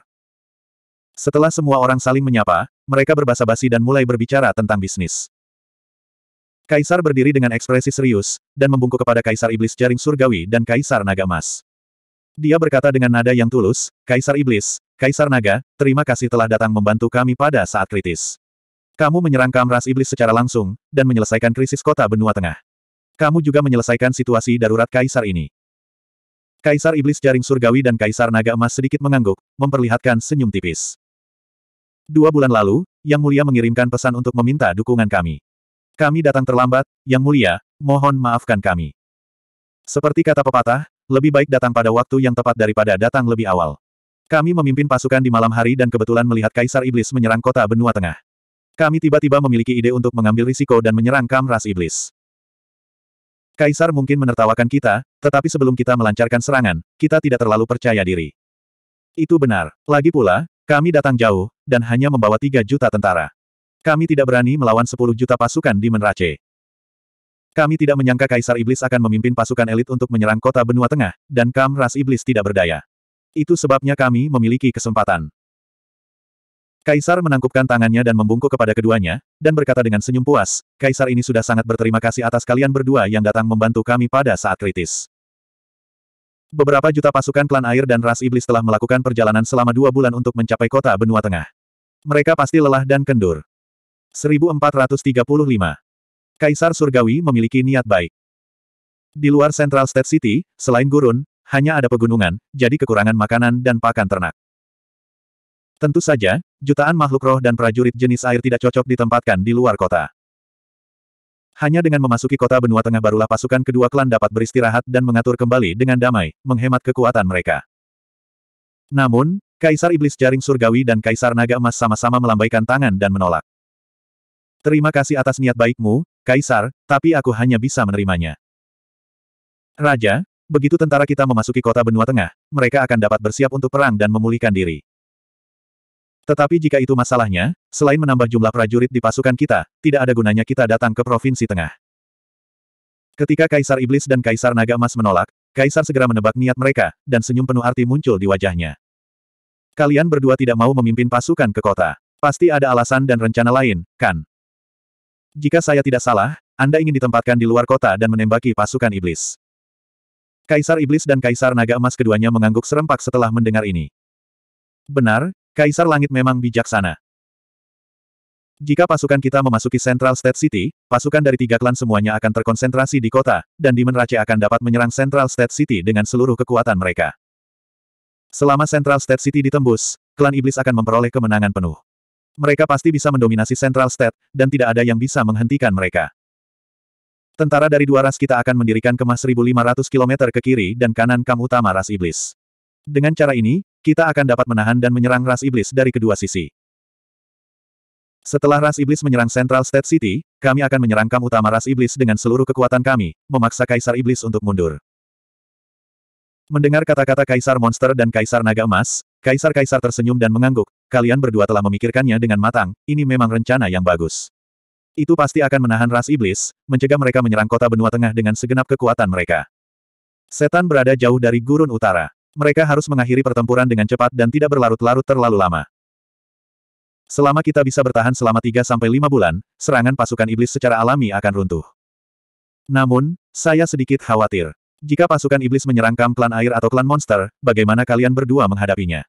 Speaker 1: Setelah semua orang saling menyapa, mereka berbasa-basi dan mulai berbicara tentang bisnis. Kaisar berdiri dengan ekspresi serius, dan membungkuk kepada Kaisar Iblis Jaring Surgawi dan Kaisar Naga Mas. Dia berkata dengan nada yang tulus, Kaisar Iblis, Kaisar Naga, terima kasih telah datang membantu kami pada saat kritis. Kamu menyerang Kamras Iblis secara langsung, dan menyelesaikan krisis kota benua tengah. Kamu juga menyelesaikan situasi darurat Kaisar ini. Kaisar Iblis Jaring Surgawi dan Kaisar Naga Emas sedikit mengangguk, memperlihatkan senyum tipis. Dua bulan lalu, Yang Mulia mengirimkan pesan untuk meminta dukungan kami. Kami datang terlambat, Yang Mulia, mohon maafkan kami. Seperti kata pepatah, lebih baik datang pada waktu yang tepat daripada datang lebih awal. Kami memimpin pasukan di malam hari dan kebetulan melihat Kaisar Iblis menyerang kota benua tengah. Kami tiba-tiba memiliki ide untuk mengambil risiko dan menyerang Kamras Iblis. Kaisar mungkin menertawakan kita, tetapi sebelum kita melancarkan serangan, kita tidak terlalu percaya diri. Itu benar. Lagi pula, kami datang jauh, dan hanya membawa tiga juta tentara. Kami tidak berani melawan 10 juta pasukan di Menrace. Kami tidak menyangka Kaisar Iblis akan memimpin pasukan elit untuk menyerang kota benua tengah, dan kam ras Iblis tidak berdaya. Itu sebabnya kami memiliki kesempatan. Kaisar menangkupkan tangannya dan membungkuk kepada keduanya, dan berkata dengan senyum puas, Kaisar ini sudah sangat berterima kasih atas kalian berdua yang datang membantu kami pada saat kritis. Beberapa juta pasukan klan air dan ras iblis telah melakukan perjalanan selama dua bulan untuk mencapai kota benua tengah. Mereka pasti lelah dan kendur. 1435. Kaisar Surgawi memiliki niat baik. Di luar Central State City, selain gurun, hanya ada pegunungan, jadi kekurangan makanan dan pakan ternak. Tentu saja, jutaan makhluk roh dan prajurit jenis air tidak cocok ditempatkan di luar kota. Hanya dengan memasuki kota benua tengah barulah pasukan kedua klan dapat beristirahat dan mengatur kembali dengan damai, menghemat kekuatan mereka. Namun, Kaisar Iblis Jaring Surgawi dan Kaisar Naga Emas sama-sama melambaikan tangan dan menolak. Terima kasih atas niat baikmu, Kaisar, tapi aku hanya bisa menerimanya. Raja, begitu tentara kita memasuki kota benua tengah, mereka akan dapat bersiap untuk perang dan memulihkan diri. Tetapi jika itu masalahnya, selain menambah jumlah prajurit di pasukan kita, tidak ada gunanya kita datang ke provinsi tengah. Ketika Kaisar Iblis dan Kaisar Naga Emas menolak, Kaisar segera menebak niat mereka, dan senyum penuh arti muncul di wajahnya. Kalian berdua tidak mau memimpin pasukan ke kota. Pasti ada alasan dan rencana lain, kan? Jika saya tidak salah, Anda ingin ditempatkan di luar kota dan menembaki pasukan iblis. Kaisar Iblis dan Kaisar Naga Emas keduanya mengangguk serempak setelah mendengar ini. Benar, Kaisar Langit memang bijaksana. Jika pasukan kita memasuki Central State City, pasukan dari tiga klan semuanya akan terkonsentrasi di kota, dan Demon Rache akan dapat menyerang Central State City dengan seluruh kekuatan mereka. Selama Central State City ditembus, klan iblis akan memperoleh kemenangan penuh. Mereka pasti bisa mendominasi Central State, dan tidak ada yang bisa menghentikan mereka. Tentara dari dua ras kita akan mendirikan kemah 1500 km ke kiri dan kanan kam utama ras iblis. Dengan cara ini, kita akan dapat menahan dan menyerang ras iblis dari kedua sisi. Setelah ras iblis menyerang Central State City, kami akan menyerang kam utama ras iblis dengan seluruh kekuatan kami, memaksa Kaisar Iblis untuk mundur. Mendengar kata-kata Kaisar Monster dan Kaisar Naga Emas, Kaisar-kaisar tersenyum dan mengangguk, kalian berdua telah memikirkannya dengan matang, ini memang rencana yang bagus. Itu pasti akan menahan ras iblis, mencegah mereka menyerang kota benua tengah dengan segenap kekuatan mereka. Setan berada jauh dari gurun utara. Mereka harus mengakhiri pertempuran dengan cepat dan tidak berlarut-larut terlalu lama. Selama kita bisa bertahan selama 3-5 bulan, serangan pasukan iblis secara alami akan runtuh. Namun, saya sedikit khawatir. Jika pasukan iblis menyerang kamp klan air atau klan monster, bagaimana kalian berdua menghadapinya?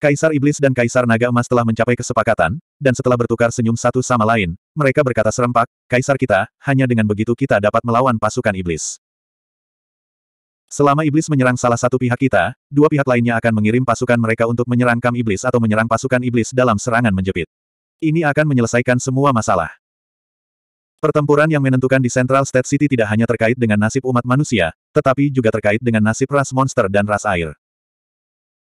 Speaker 1: Kaisar Iblis dan Kaisar Naga Emas telah mencapai kesepakatan, dan setelah bertukar senyum satu sama lain, mereka berkata serempak, Kaisar kita, hanya dengan begitu kita dapat melawan pasukan Iblis. Selama Iblis menyerang salah satu pihak kita, dua pihak lainnya akan mengirim pasukan mereka untuk menyerang Kam Iblis atau menyerang pasukan Iblis dalam serangan menjepit. Ini akan menyelesaikan semua masalah. Pertempuran yang menentukan di Central State City tidak hanya terkait dengan nasib umat manusia, tetapi juga terkait dengan nasib ras monster dan ras air.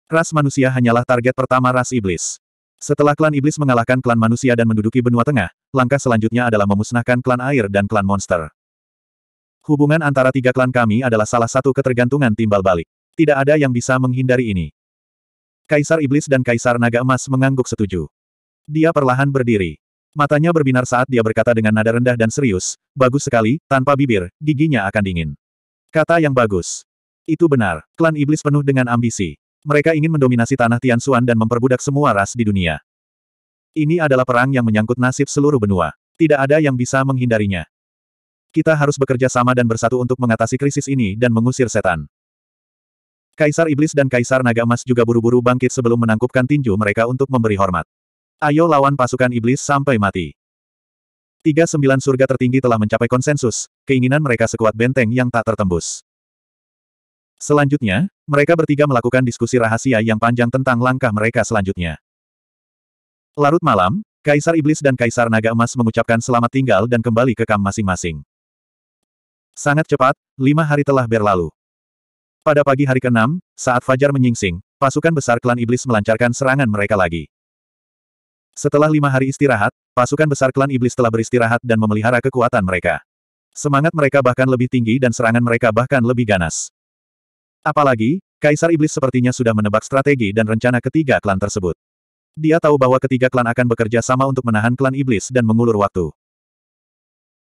Speaker 1: Ras manusia hanyalah target pertama ras iblis. Setelah klan iblis mengalahkan klan manusia dan menduduki benua tengah, langkah selanjutnya adalah memusnahkan klan air dan klan monster. Hubungan antara tiga klan kami adalah salah satu ketergantungan timbal balik. Tidak ada yang bisa menghindari ini. Kaisar Iblis dan Kaisar Naga Emas mengangguk setuju. Dia perlahan berdiri. Matanya berbinar saat dia berkata dengan nada rendah dan serius, bagus sekali, tanpa bibir, giginya akan dingin. Kata yang bagus. Itu benar, klan Iblis penuh dengan ambisi. Mereka ingin mendominasi tanah Tianxuan dan memperbudak semua ras di dunia. Ini adalah perang yang menyangkut nasib seluruh benua. Tidak ada yang bisa menghindarinya. Kita harus bekerja sama dan bersatu untuk mengatasi krisis ini dan mengusir setan. Kaisar Iblis dan Kaisar Naga Emas juga buru-buru bangkit sebelum menangkupkan tinju mereka untuk memberi hormat. Ayo lawan pasukan Iblis sampai mati. Tiga sembilan surga tertinggi telah mencapai konsensus, keinginan mereka sekuat benteng yang tak tertembus. Selanjutnya, mereka bertiga melakukan diskusi rahasia yang panjang tentang langkah mereka selanjutnya. Larut malam, Kaisar Iblis dan Kaisar Naga Emas mengucapkan selamat tinggal dan kembali ke kam masing-masing. Sangat cepat, lima hari telah berlalu. Pada pagi hari ke-6, saat Fajar menyingsing, pasukan besar klan Iblis melancarkan serangan mereka lagi. Setelah lima hari istirahat, pasukan besar klan Iblis telah beristirahat dan memelihara kekuatan mereka. Semangat mereka bahkan lebih tinggi dan serangan mereka bahkan lebih ganas. Apalagi, Kaisar Iblis sepertinya sudah menebak strategi dan rencana ketiga klan tersebut. Dia tahu bahwa ketiga klan akan bekerja sama untuk menahan klan Iblis dan mengulur waktu.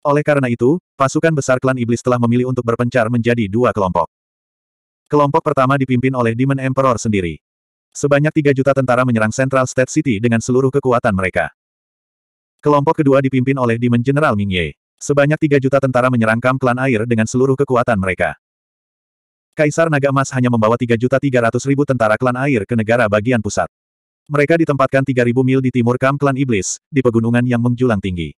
Speaker 1: Oleh karena itu, pasukan besar klan Iblis telah memilih untuk berpencar menjadi dua kelompok. Kelompok pertama dipimpin oleh Demon Emperor sendiri. Sebanyak tiga juta tentara menyerang Central State City dengan seluruh kekuatan mereka. Kelompok kedua dipimpin oleh Demon General Mingye. Sebanyak tiga juta tentara menyerang kamp klan air dengan seluruh kekuatan mereka. Kaisar Naga Emas hanya membawa 3.300.000 tentara klan air ke negara bagian pusat. Mereka ditempatkan 3.000 mil di timur Kam klan iblis, di pegunungan yang menjulang tinggi.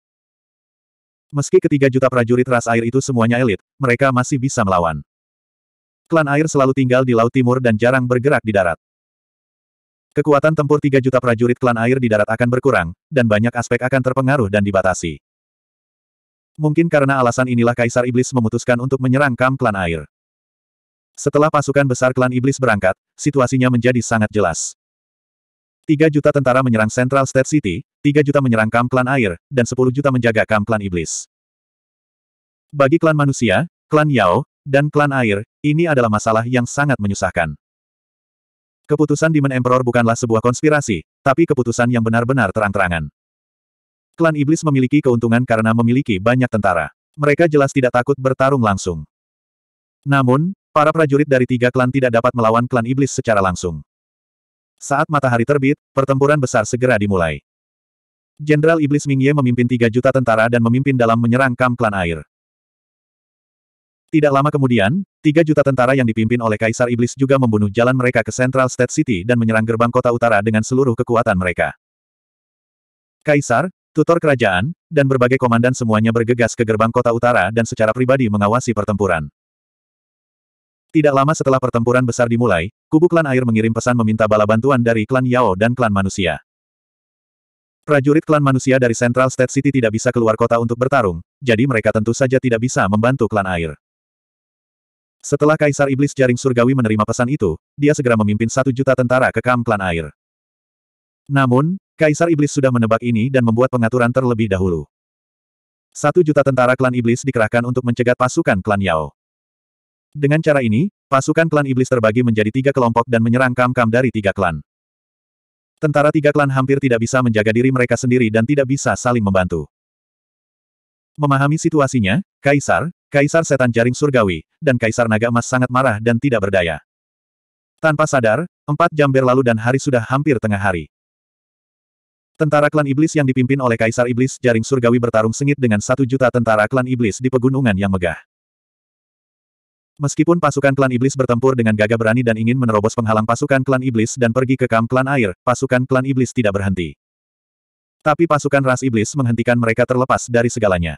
Speaker 1: Meski ketiga juta prajurit ras air itu semuanya elit, mereka masih bisa melawan. Klan air selalu tinggal di Laut Timur dan jarang bergerak di darat. Kekuatan tempur tiga juta prajurit klan air di darat akan berkurang, dan banyak aspek akan terpengaruh dan dibatasi. Mungkin karena alasan inilah Kaisar Iblis memutuskan untuk menyerang Kam klan air. Setelah pasukan besar klan iblis berangkat, situasinya menjadi sangat jelas. Tiga juta tentara menyerang Central State City, tiga juta menyerang kamp klan air, dan sepuluh juta menjaga kamp klan iblis. Bagi klan manusia, klan Yao, dan klan air, ini adalah masalah yang sangat menyusahkan. Keputusan Demon Emperor bukanlah sebuah konspirasi, tapi keputusan yang benar-benar terang-terangan. Klan Iblis memiliki keuntungan karena memiliki banyak tentara. Mereka jelas tidak takut bertarung langsung. Namun, Para prajurit dari tiga klan tidak dapat melawan klan iblis secara langsung. Saat matahari terbit, pertempuran besar segera dimulai. Jenderal Iblis Mingye memimpin tiga juta tentara dan memimpin dalam menyerang Kam Klan Air. Tidak lama kemudian, tiga juta tentara yang dipimpin oleh Kaisar Iblis juga membunuh jalan mereka ke Central State City dan menyerang gerbang kota utara dengan seluruh kekuatan mereka. Kaisar, tutor kerajaan, dan berbagai komandan semuanya bergegas ke gerbang kota utara dan secara pribadi mengawasi pertempuran. Tidak lama setelah pertempuran besar dimulai, kubu klan air mengirim pesan meminta bala bantuan dari klan Yao dan klan manusia. Prajurit klan manusia dari Central State City tidak bisa keluar kota untuk bertarung, jadi mereka tentu saja tidak bisa membantu klan air. Setelah Kaisar Iblis Jaring Surgawi menerima pesan itu, dia segera memimpin satu juta tentara ke kamp klan air. Namun, Kaisar Iblis sudah menebak ini dan membuat pengaturan terlebih dahulu. Satu juta tentara klan Iblis dikerahkan untuk mencegat pasukan klan Yao. Dengan cara ini, pasukan klan iblis terbagi menjadi tiga kelompok dan menyerang kam-kam dari tiga klan. Tentara tiga klan hampir tidak bisa menjaga diri mereka sendiri dan tidak bisa saling membantu. Memahami situasinya, Kaisar, Kaisar Setan Jaring Surgawi, dan Kaisar Naga Emas sangat marah dan tidak berdaya. Tanpa sadar, empat jam berlalu dan hari sudah hampir tengah hari. Tentara klan iblis yang dipimpin oleh Kaisar Iblis Jaring Surgawi bertarung sengit dengan satu juta tentara klan iblis di pegunungan yang megah. Meskipun pasukan klan iblis bertempur dengan gagah berani dan ingin menerobos penghalang pasukan klan iblis dan pergi ke kamp klan air, pasukan klan iblis tidak berhenti. Tapi pasukan ras iblis menghentikan mereka terlepas dari segalanya.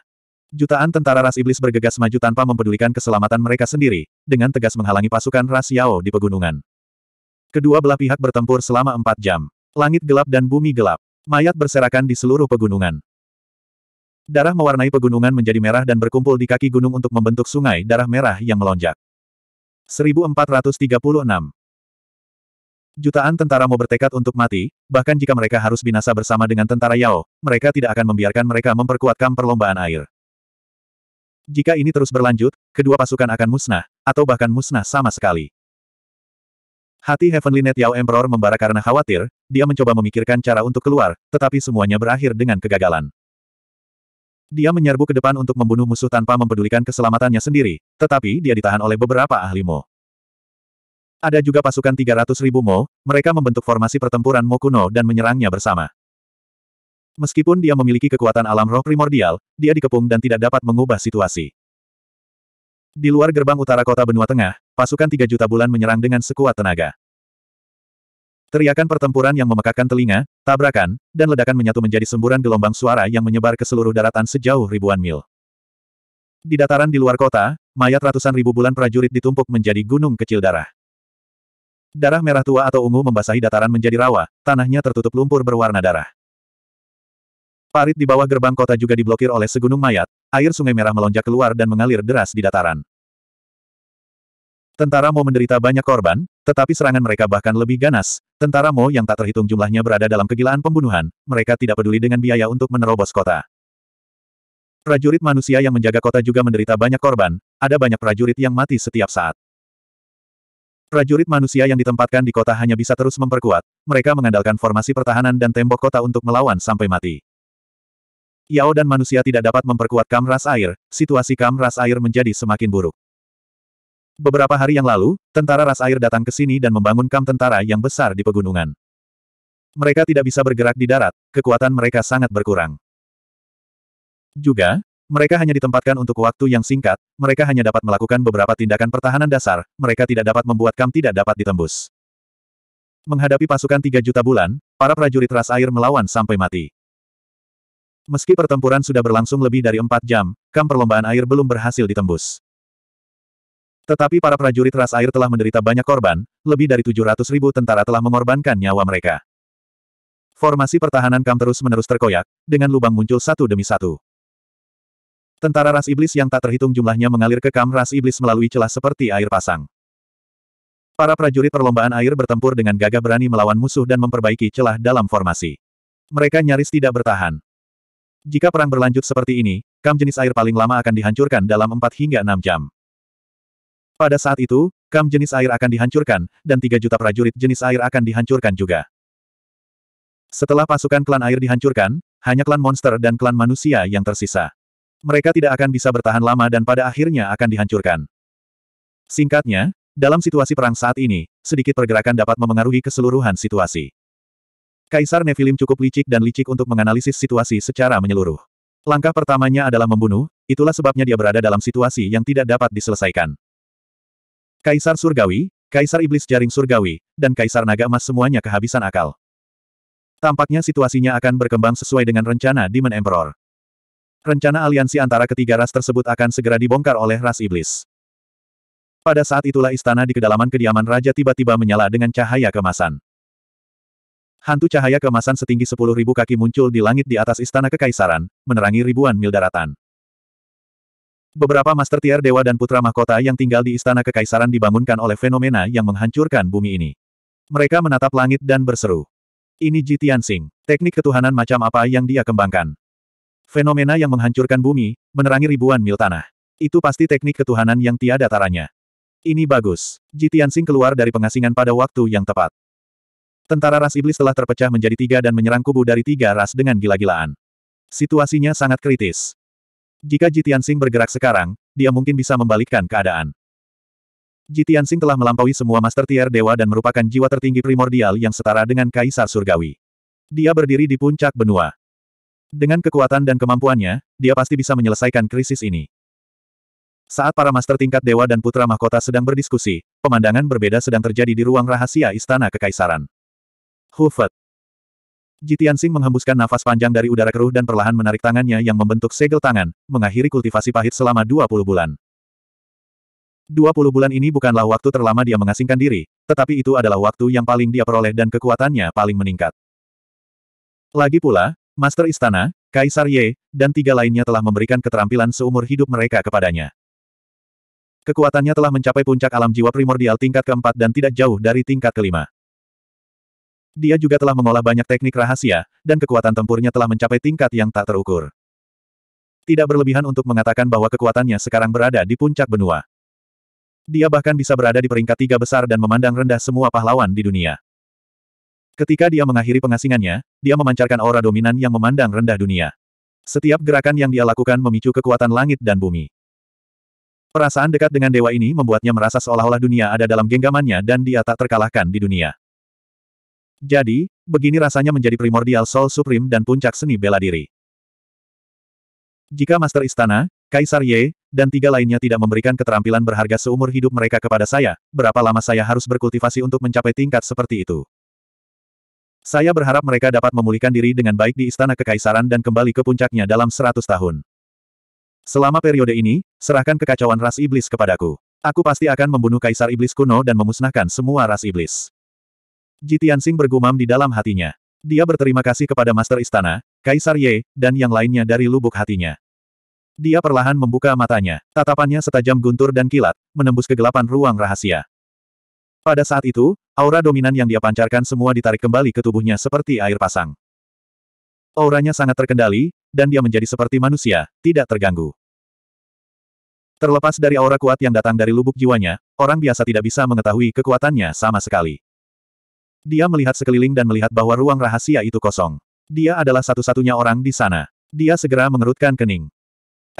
Speaker 1: Jutaan tentara ras iblis bergegas maju tanpa mempedulikan keselamatan mereka sendiri, dengan tegas menghalangi pasukan ras Yao di pegunungan. Kedua belah pihak bertempur selama empat jam. Langit gelap dan bumi gelap. Mayat berserakan di seluruh pegunungan. Darah mewarnai pegunungan menjadi merah dan berkumpul di kaki gunung untuk membentuk sungai darah merah yang melonjak. 1436 Jutaan tentara mau bertekad untuk mati, bahkan jika mereka harus binasa bersama dengan tentara Yao, mereka tidak akan membiarkan mereka memperkuatkan perlombaan air. Jika ini terus berlanjut, kedua pasukan akan musnah, atau bahkan musnah sama sekali. Hati Heavenly Net Yao Emperor membara karena khawatir, dia mencoba memikirkan cara untuk keluar, tetapi semuanya berakhir dengan kegagalan. Dia menyerbu ke depan untuk membunuh musuh tanpa mempedulikan keselamatannya sendiri, tetapi dia ditahan oleh beberapa ahli Mo. Ada juga pasukan 300 ribu Mo, mereka membentuk formasi pertempuran Mo kuno dan menyerangnya bersama. Meskipun dia memiliki kekuatan alam roh primordial, dia dikepung dan tidak dapat mengubah situasi. Di luar gerbang utara kota benua tengah, pasukan 3 juta bulan menyerang dengan sekuat tenaga. Teriakan pertempuran yang memekakkan telinga, tabrakan, dan ledakan menyatu menjadi semburan gelombang suara yang menyebar ke seluruh daratan sejauh ribuan mil. Di dataran di luar kota, mayat ratusan ribu bulan prajurit ditumpuk menjadi gunung kecil darah. Darah merah tua atau ungu membasahi dataran menjadi rawa, tanahnya tertutup lumpur berwarna darah. Parit di bawah gerbang kota juga diblokir oleh segunung mayat, air sungai merah melonjak keluar dan mengalir deras di dataran. Tentara Mo menderita banyak korban, tetapi serangan mereka bahkan lebih ganas. Tentara Mo yang tak terhitung jumlahnya berada dalam kegilaan pembunuhan, mereka tidak peduli dengan biaya untuk menerobos kota. Prajurit manusia yang menjaga kota juga menderita banyak korban, ada banyak prajurit yang mati setiap saat. Prajurit manusia yang ditempatkan di kota hanya bisa terus memperkuat, mereka mengandalkan formasi pertahanan dan tembok kota untuk melawan sampai mati. Yao dan manusia tidak dapat memperkuat kamras air, situasi kamras air menjadi semakin buruk. Beberapa hari yang lalu, tentara ras air datang ke sini dan membangun kamp tentara yang besar di pegunungan. Mereka tidak bisa bergerak di darat, kekuatan mereka sangat berkurang. Juga, mereka hanya ditempatkan untuk waktu yang singkat, mereka hanya dapat melakukan beberapa tindakan pertahanan dasar, mereka tidak dapat membuat kamp tidak dapat ditembus. Menghadapi pasukan 3 juta bulan, para prajurit ras air melawan sampai mati. Meski pertempuran sudah berlangsung lebih dari 4 jam, kamp perlombaan air belum berhasil ditembus. Tetapi para prajurit ras air telah menderita banyak korban, lebih dari 700 ribu tentara telah mengorbankan nyawa mereka. Formasi pertahanan Kam terus-menerus terkoyak, dengan lubang muncul satu demi satu. Tentara ras iblis yang tak terhitung jumlahnya mengalir ke Kam ras iblis melalui celah seperti air pasang. Para prajurit perlombaan air bertempur dengan gagah berani melawan musuh dan memperbaiki celah dalam formasi. Mereka nyaris tidak bertahan. Jika perang berlanjut seperti ini, kam jenis air paling lama akan dihancurkan dalam 4 hingga 6 jam. Pada saat itu, kam jenis air akan dihancurkan, dan tiga juta prajurit jenis air akan dihancurkan juga. Setelah pasukan klan air dihancurkan, hanya klan monster dan klan manusia yang tersisa. Mereka tidak akan bisa bertahan lama dan pada akhirnya akan dihancurkan. Singkatnya, dalam situasi perang saat ini, sedikit pergerakan dapat memengaruhi keseluruhan situasi. Kaisar Nefilim cukup licik dan licik untuk menganalisis situasi secara menyeluruh. Langkah pertamanya adalah membunuh, itulah sebabnya dia berada dalam situasi yang tidak dapat diselesaikan. Kaisar Surgawi, Kaisar Iblis Jaring Surgawi, dan Kaisar Naga Emas semuanya kehabisan akal. Tampaknya situasinya akan berkembang sesuai dengan rencana Demon Emperor. Rencana aliansi antara ketiga ras tersebut akan segera dibongkar oleh ras iblis. Pada saat itulah istana di kedalaman kediaman raja tiba-tiba menyala dengan cahaya kemasan. Hantu cahaya kemasan setinggi 10.000 kaki muncul di langit di atas istana kekaisaran, menerangi ribuan mil daratan. Beberapa master tier dewa dan putra mahkota yang tinggal di istana kekaisaran dibangunkan oleh fenomena yang menghancurkan bumi ini. Mereka menatap langit dan berseru. Ini Ji Tianxing, teknik ketuhanan macam apa yang dia kembangkan. Fenomena yang menghancurkan bumi, menerangi ribuan mil tanah. Itu pasti teknik ketuhanan yang tiada taranya. Ini bagus. Ji Tianxing keluar dari pengasingan pada waktu yang tepat. Tentara ras iblis telah terpecah menjadi tiga dan menyerang kubu dari tiga ras dengan gila-gilaan. Situasinya sangat kritis. Jika Jitian Sing bergerak sekarang, dia mungkin bisa membalikkan keadaan. Jitian Sing telah melampaui semua master tier dewa dan merupakan jiwa tertinggi primordial yang setara dengan kaisar surgawi. Dia berdiri di puncak benua. Dengan kekuatan dan kemampuannya, dia pasti bisa menyelesaikan krisis ini. Saat para master tingkat dewa dan putra mahkota sedang berdiskusi, pemandangan berbeda sedang terjadi di ruang rahasia istana kekaisaran. Hufet. Jitian Sing menghembuskan nafas panjang dari udara keruh dan perlahan menarik tangannya yang membentuk segel tangan, mengakhiri kultivasi pahit selama 20 bulan. 20 bulan ini bukanlah waktu terlama dia mengasingkan diri, tetapi itu adalah waktu yang paling dia peroleh dan kekuatannya paling meningkat. Lagi pula, Master Istana, Kaisar Ye, dan tiga lainnya telah memberikan keterampilan seumur hidup mereka kepadanya. Kekuatannya telah mencapai puncak alam jiwa primordial tingkat keempat dan tidak jauh dari tingkat kelima. Dia juga telah mengolah banyak teknik rahasia, dan kekuatan tempurnya telah mencapai tingkat yang tak terukur. Tidak berlebihan untuk mengatakan bahwa kekuatannya sekarang berada di puncak benua. Dia bahkan bisa berada di peringkat tiga besar dan memandang rendah semua pahlawan di dunia. Ketika dia mengakhiri pengasingannya, dia memancarkan aura dominan yang memandang rendah dunia. Setiap gerakan yang dia lakukan memicu kekuatan langit dan bumi. Perasaan dekat dengan dewa ini membuatnya merasa seolah-olah dunia ada dalam genggamannya dan dia tak terkalahkan di dunia. Jadi, begini rasanya menjadi primordial Soul Supreme dan puncak seni bela diri. Jika Master Istana, Kaisar Ye, dan tiga lainnya tidak memberikan keterampilan berharga seumur hidup mereka kepada saya, berapa lama saya harus berkultivasi untuk mencapai tingkat seperti itu? Saya berharap mereka dapat memulihkan diri dengan baik di Istana Kekaisaran dan kembali ke puncaknya dalam seratus tahun. Selama periode ini, serahkan kekacauan ras iblis kepadaku. Aku pasti akan membunuh kaisar iblis kuno dan memusnahkan semua ras iblis. Jitian Tianxing bergumam di dalam hatinya. Dia berterima kasih kepada Master Istana, Kaisar Ye, dan yang lainnya dari lubuk hatinya. Dia perlahan membuka matanya, tatapannya setajam guntur dan kilat, menembus kegelapan ruang rahasia. Pada saat itu, aura dominan yang dia pancarkan semua ditarik kembali ke tubuhnya seperti air pasang. Auranya sangat terkendali, dan dia menjadi seperti manusia, tidak terganggu. Terlepas dari aura kuat yang datang dari lubuk jiwanya, orang biasa tidak bisa mengetahui kekuatannya sama sekali. Dia melihat sekeliling dan melihat bahwa ruang rahasia itu kosong. Dia adalah satu-satunya orang di sana. Dia segera mengerutkan kening.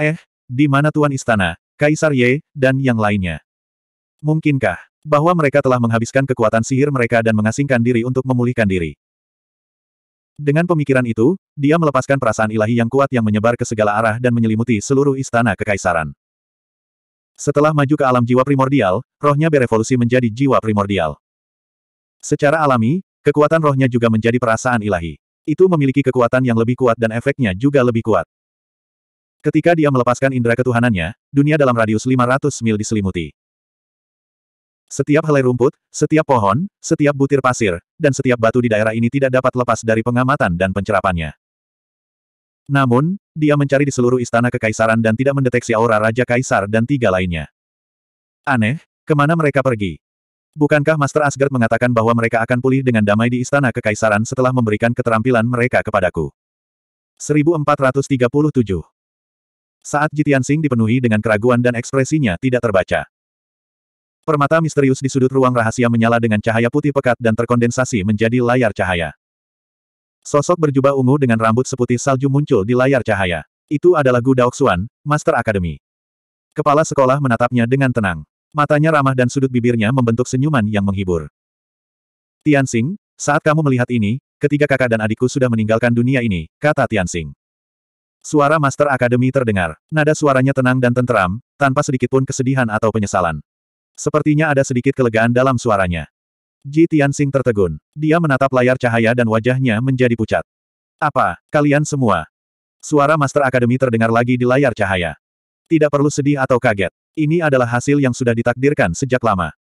Speaker 1: Eh, di mana Tuan Istana, Kaisar Ye, dan yang lainnya? Mungkinkah bahwa mereka telah menghabiskan kekuatan sihir mereka dan mengasingkan diri untuk memulihkan diri? Dengan pemikiran itu, dia melepaskan perasaan ilahi yang kuat yang menyebar ke segala arah dan menyelimuti seluruh istana kekaisaran. Setelah maju ke alam jiwa primordial, rohnya berevolusi menjadi jiwa primordial. Secara alami, kekuatan rohnya juga menjadi perasaan ilahi. Itu memiliki kekuatan yang lebih kuat dan efeknya juga lebih kuat. Ketika dia melepaskan indera ketuhanannya, dunia dalam radius 500 mil diselimuti. Setiap helai rumput, setiap pohon, setiap butir pasir, dan setiap batu di daerah ini tidak dapat lepas dari pengamatan dan pencerapannya. Namun, dia mencari di seluruh istana kekaisaran dan tidak mendeteksi aura Raja Kaisar dan tiga lainnya. Aneh, kemana mereka pergi? Bukankah Master Asgard mengatakan bahwa mereka akan pulih dengan damai di Istana Kekaisaran setelah memberikan keterampilan mereka kepadaku? 1437 Saat Jitian Sing dipenuhi dengan keraguan dan ekspresinya tidak terbaca. Permata misterius di sudut ruang rahasia menyala dengan cahaya putih pekat dan terkondensasi menjadi layar cahaya. Sosok berjubah ungu dengan rambut seputih salju muncul di layar cahaya. Itu adalah Gu Daoxuan, Master Academy. Kepala sekolah menatapnya dengan tenang. Matanya ramah dan sudut bibirnya membentuk senyuman yang menghibur. Tianxing, saat kamu melihat ini, ketika kakak dan adikku sudah meninggalkan dunia ini, kata Tianxing. Suara Master Akademi terdengar. Nada suaranya tenang dan tenteram, tanpa sedikitpun kesedihan atau penyesalan. Sepertinya ada sedikit kelegaan dalam suaranya. Ji Tianxing tertegun. Dia menatap layar cahaya dan wajahnya menjadi pucat. Apa, kalian semua? Suara Master Akademi terdengar lagi di layar cahaya. Tidak perlu sedih atau kaget. Ini adalah hasil yang sudah ditakdirkan sejak lama.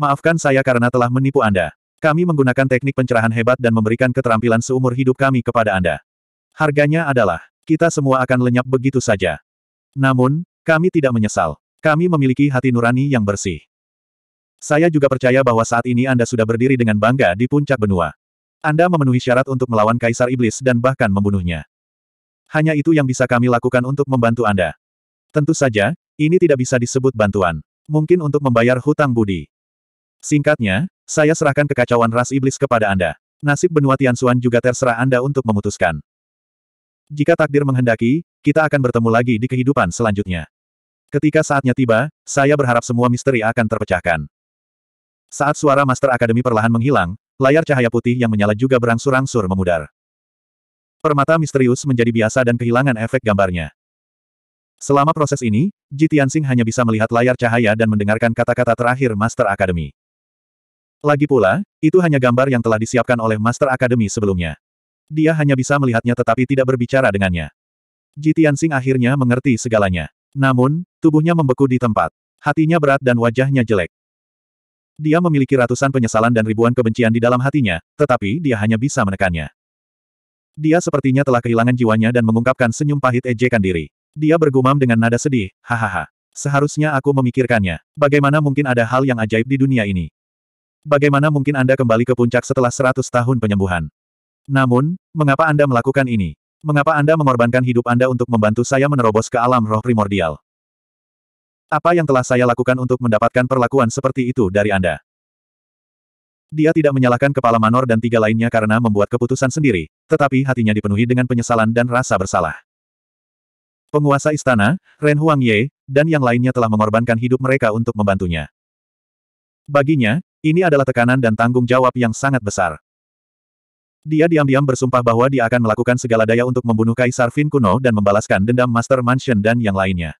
Speaker 1: Maafkan saya karena telah menipu Anda. Kami menggunakan teknik pencerahan hebat dan memberikan keterampilan seumur hidup kami kepada Anda. Harganya adalah, kita semua akan lenyap begitu saja. Namun, kami tidak menyesal. Kami memiliki hati nurani yang bersih. Saya juga percaya bahwa saat ini Anda sudah berdiri dengan bangga di puncak benua. Anda memenuhi syarat untuk melawan Kaisar Iblis dan bahkan membunuhnya. Hanya itu yang bisa kami lakukan untuk membantu Anda. Tentu saja, ini tidak bisa disebut bantuan. Mungkin untuk membayar hutang budi. Singkatnya, saya serahkan kekacauan ras iblis kepada Anda. Nasib benua Tianxuan juga terserah Anda untuk memutuskan. Jika takdir menghendaki, kita akan bertemu lagi di kehidupan selanjutnya. Ketika saatnya tiba, saya berharap semua misteri akan terpecahkan. Saat suara Master Akademi perlahan menghilang, layar cahaya putih yang menyala juga berangsur-angsur memudar. Permata misterius menjadi biasa dan kehilangan efek gambarnya. Selama proses ini, Ji Tianxing hanya bisa melihat layar cahaya dan mendengarkan kata-kata terakhir Master Academy. Lagi pula, itu hanya gambar yang telah disiapkan oleh Master Academy sebelumnya. Dia hanya bisa melihatnya tetapi tidak berbicara dengannya. Ji Tianxing akhirnya mengerti segalanya. Namun, tubuhnya membeku di tempat. Hatinya berat dan wajahnya jelek. Dia memiliki ratusan penyesalan dan ribuan kebencian di dalam hatinya, tetapi dia hanya bisa menekannya. Dia sepertinya telah kehilangan jiwanya dan mengungkapkan senyum pahit ejekan diri. Dia bergumam dengan nada sedih, hahaha. Seharusnya aku memikirkannya. Bagaimana mungkin ada hal yang ajaib di dunia ini? Bagaimana mungkin Anda kembali ke puncak setelah 100 tahun penyembuhan? Namun, mengapa Anda melakukan ini? Mengapa Anda mengorbankan hidup Anda untuk membantu saya menerobos ke alam roh primordial? Apa yang telah saya lakukan untuk mendapatkan perlakuan seperti itu dari Anda? Dia tidak menyalahkan kepala Manor dan tiga lainnya karena membuat keputusan sendiri, tetapi hatinya dipenuhi dengan penyesalan dan rasa bersalah. Penguasa istana, Ren Huang Ye, dan yang lainnya telah mengorbankan hidup mereka untuk membantunya. Baginya, ini adalah tekanan dan tanggung jawab yang sangat besar. Dia diam-diam bersumpah bahwa dia akan melakukan segala daya untuk membunuh Kaisar Fin kuno dan membalaskan dendam Master Mansion dan yang lainnya.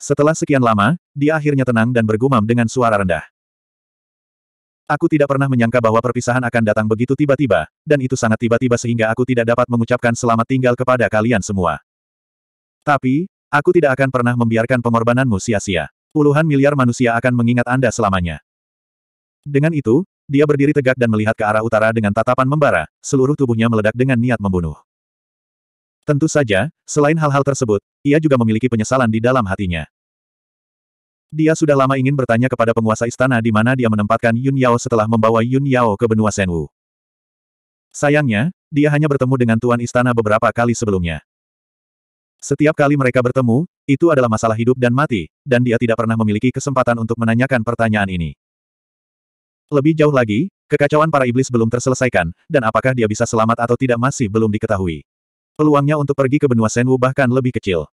Speaker 1: Setelah sekian lama, dia akhirnya tenang dan bergumam dengan suara rendah. Aku tidak pernah menyangka bahwa perpisahan akan datang begitu tiba-tiba, dan itu sangat tiba-tiba sehingga aku tidak dapat mengucapkan selamat tinggal kepada kalian semua. Tapi, aku tidak akan pernah membiarkan pengorbananmu sia-sia. Puluhan miliar manusia akan mengingat Anda selamanya. Dengan itu, dia berdiri tegak dan melihat ke arah utara dengan tatapan membara, seluruh tubuhnya meledak dengan niat membunuh. Tentu saja, selain hal-hal tersebut, ia juga memiliki penyesalan di dalam hatinya. Dia sudah lama ingin bertanya kepada penguasa istana di mana dia menempatkan Yun Yao setelah membawa Yun Yao ke benua Senwu. Sayangnya, dia hanya bertemu dengan tuan istana beberapa kali sebelumnya. Setiap kali mereka bertemu, itu adalah masalah hidup dan mati, dan dia tidak pernah memiliki kesempatan untuk menanyakan pertanyaan ini. Lebih jauh lagi, kekacauan para iblis belum terselesaikan, dan apakah dia bisa selamat atau tidak masih belum diketahui. Peluangnya untuk pergi ke benua Senwu bahkan lebih kecil.